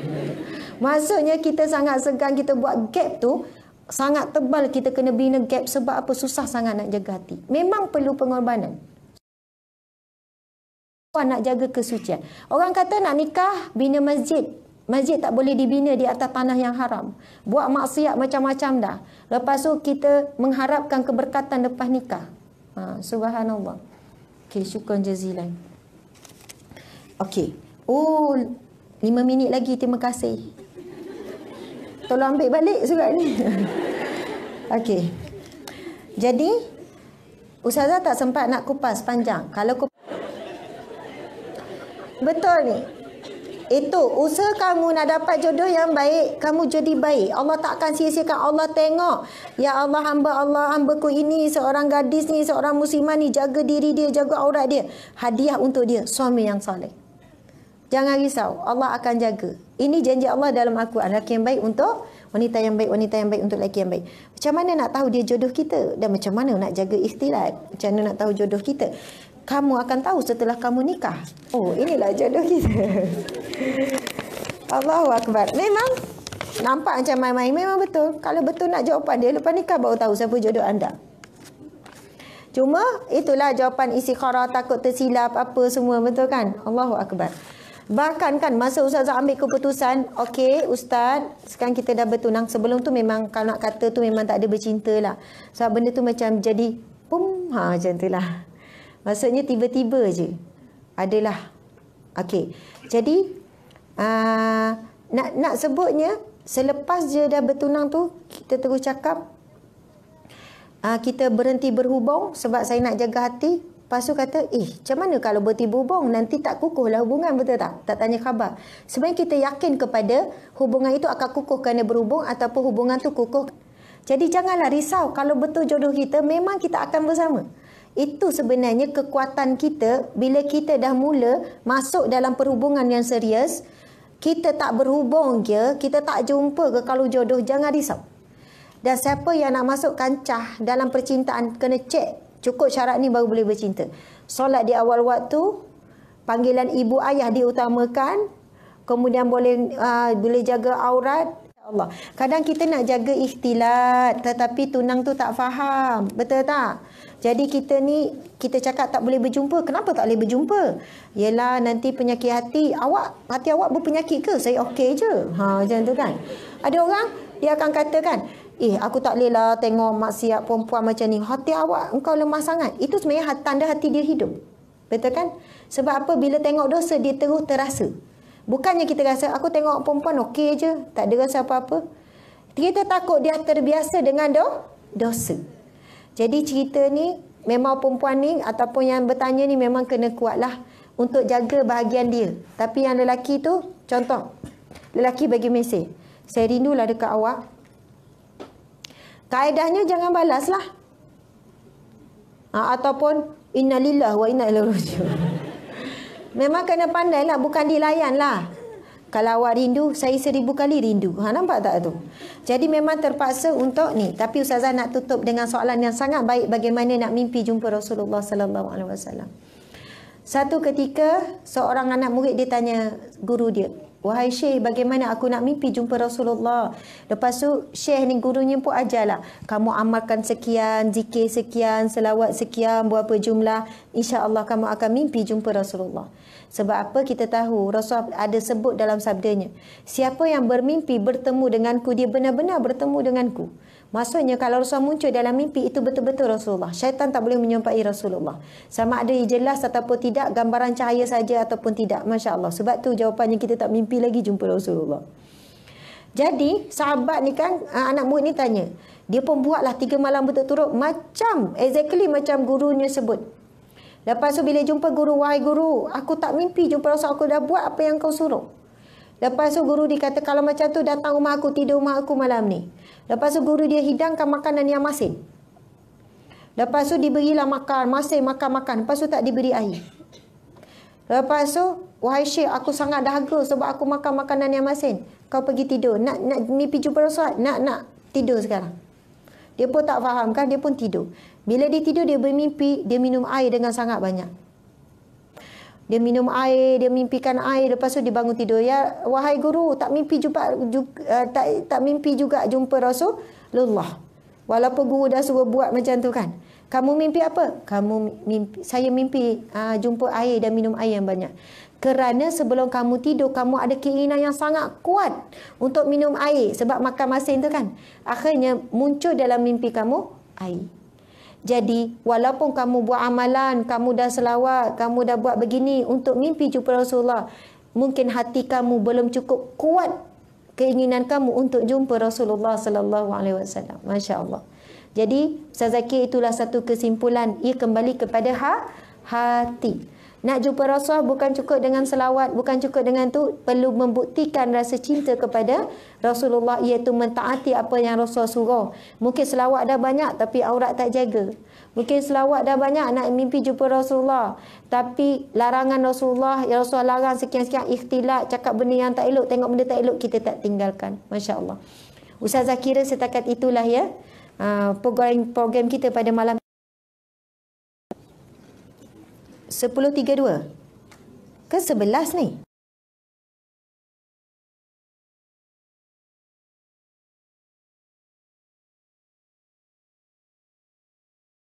[laughs] Maksudnya kita sangat segan kita buat gap tu. Sangat tebal kita kena bina gap sebab apa? Susah sangat nak jaga hati. Memang perlu pengorbanan. Nak jaga kesucian. Orang kata nak nikah, bina masjid. Masjid tak boleh dibina di atas tanah yang haram. Buat maksiat macam-macam dah. Lepas tu kita mengharapkan keberkatan lepas nikah. Ha, subhanallah. Okey, syukur jazilan. Okey. Oh, lima minit lagi. Terima kasih. Tolong ambil balik surat ni. [laughs] Okey. Jadi, Ustazah tak sempat nak kupas panjang. Kalau kupas... Betul ni. Itu usaha kamu nak dapat jodoh yang baik, kamu jadi baik. Allah takkan sia-siakan. Allah tengok. Ya Allah hamba Allah hambaku ini seorang gadis ni, seorang musliman ni jaga diri dia, jaga aurat dia. Hadiah untuk dia suami yang soleh. Jangan risau, Allah akan jaga. Ini janji Allah dalam aku anak yang baik untuk wanita yang baik, wanita yang baik untuk lelaki yang baik. Macam mana nak tahu dia jodoh kita? Dan macam mana nak jaga ikhtilat? Macam mana nak tahu jodoh kita? kamu akan tahu setelah kamu nikah. Oh, inilah jodoh kita. Allahu Akbar. Memang nampak macam main-main. Memang betul. Kalau betul nak jawapan dia, lepas nikah baru tahu siapa jodoh anda. Cuma itulah jawapan isi istikharah takut tersilap apa semua. Betul kan? Allahu Akbar. Bahkan kan masa Ustazah ambil keputusan, okey Ustaz, sekarang kita dah bertunang. Sebelum tu memang kalau nak kata tu memang tak ada bercinta lah. Sebab so, benda tu macam jadi, pum, ha, macam tu lah. Maksudnya tiba-tiba je adalah. Okey. Jadi uh, nak nak sebutnya selepas je dah bertunang tu kita terus cakap uh, kita berhenti berhubung sebab saya nak jaga hati. Pasu kata, "Eh, macam mana kalau berhenti berhubung nanti tak kukuh lah hubungan betul tak? Tak tanya khabar." Sebenarnya kita yakin kepada hubungan itu akan kukuh kerana berhubung ataupun hubungan tu kukuh. Jadi janganlah risau kalau betul jodoh kita memang kita akan bersama. Itu sebenarnya kekuatan kita bila kita dah mula masuk dalam perhubungan yang serius, kita tak berhubung ke, kita tak jumpa ke kalau jodoh, jangan risau. Dan siapa yang nak masuk kancah dalam percintaan, kena cek. Cukup syarat ni baru boleh bercinta. Solat di awal waktu, panggilan ibu ayah diutamakan, kemudian boleh uh, boleh jaga aurat, Allah. Kadang kita nak jaga ikhtilat tetapi tunang tu tak faham. Betul tak? Jadi kita ni kita cakap tak boleh berjumpa. Kenapa tak boleh berjumpa? Yelah nanti penyakit hati. Awak hati awak berpenyakit ke? Saya okey je. Ha macam tu kan. Ada orang dia akan kata kan, "Eh, aku tak boleh lah tengok maksiat perempuan macam ni. Hati awak engkau lemah sangat." Itu sebenarnya tanda hati dia hidup. Betul kan? Sebab apa? Bila tengok dosa dia terus terasa. Bukannya kita rasa aku tengok perempuan okey je, tak ada rasa apa-apa. Kita takut dia terbiasa dengan do dosa. Jadi cerita ni memang perempuan ni ataupun yang bertanya ni memang kena kuatlah untuk jaga bahagian dia. Tapi yang lelaki tu contoh lelaki bagi mesej. Saya rindulah dekat awak. Kaedahnya jangan balaslah. Ha, ataupun innalillah wa inna ilaihi rajiun. [laughs] Memang kena pandailah bukan dilayanlah. Kalau awak rindu, saya seribu kali rindu. Ha, nampak tak tu? Jadi memang terpaksa untuk ni. Tapi Ustazah nak tutup dengan soalan yang sangat baik bagaimana nak mimpi jumpa Rasulullah Sallallahu Alaihi Wasallam. Satu ketika seorang anak murid dia tanya guru dia, Wahai Syekh, bagaimana aku nak mimpi jumpa Rasulullah? Lepas tu, Syekh ni gurunya pun lah. Kamu amalkan sekian, zikir sekian, selawat sekian, berapa jumlah. Allah kamu akan mimpi jumpa Rasulullah. Sebab apa kita tahu, Rasul ada sebut dalam sabdanya. Siapa yang bermimpi bertemu denganku, dia benar-benar bertemu denganku. Maksudnya kalau Rasul muncul dalam mimpi itu betul-betul Rasulullah. Syaitan tak boleh menyumpai Rasulullah. Sama ada jelas ataupun tidak gambaran cahaya saja ataupun tidak. Masya Allah. Sebab tu jawapannya kita tak mimpi lagi jumpa Rasulullah. Jadi sahabat ni kan ah, anak murid ni tanya. Dia pun buatlah tiga malam betul-betul macam exactly macam gurunya sebut. Lepas tu bila jumpa guru, wahai guru, aku tak mimpi jumpa Rasul aku dah buat apa yang kau suruh. Lepas tu guru dikata kalau macam tu datang rumah aku, tidur rumah aku malam ni. Lepas tu guru dia hidangkan makanan yang masin. Lepas tu diberilah makan, masin makan-makan. Lepas tu tak diberi air. Lepas tu, wahai syekh, aku sangat dahaga sebab aku makan makanan yang masin. Kau pergi tidur. Nak nak mimpi jumpa Rasulullah? Nak, nak. Tidur sekarang. Dia pun tak faham kan? Dia pun tidur. Bila dia tidur, dia bermimpi, dia minum air dengan sangat banyak. Dia minum air, dia mimpikan air, lepas tu dia bangun tidur. Ya, wahai guru, tak mimpi jumpa juga, eh, tak tak mimpi juga jumpa Rasulullah. Walaupun guru dah suruh buat macam tu kan. Kamu mimpi apa? Kamu mimpi, saya mimpi uh, jumpa air dan minum air yang banyak. Kerana sebelum kamu tidur, kamu ada keinginan yang sangat kuat untuk minum air sebab makan masin tu kan. Akhirnya muncul dalam mimpi kamu air. Jadi walaupun kamu buat amalan, kamu dah selawat, kamu dah buat begini untuk mimpi jumpa Rasulullah, mungkin hati kamu belum cukup kuat keinginan kamu untuk jumpa Rasulullah sallallahu alaihi wasallam. Masya-Allah. Jadi Ustaz Zakir itulah satu kesimpulan ia kembali kepada ha hati. Nak jumpa Rasulullah bukan cukup dengan selawat, bukan cukup dengan tu perlu membuktikan rasa cinta kepada Rasulullah iaitu mentaati apa yang Rasul suruh. Mungkin selawat dah banyak tapi aurat tak jaga. Mungkin selawat dah banyak nak mimpi jumpa Rasulullah. Tapi larangan Rasulullah, ya Rasul larang sekian-sekian ikhtilat, cakap benda yang tak elok, tengok benda tak elok, kita tak tinggalkan. Masya Allah. Ustaz Zakira setakat itulah ya. Uh, program, program kita pada malam 10.32. Ke 11 ni.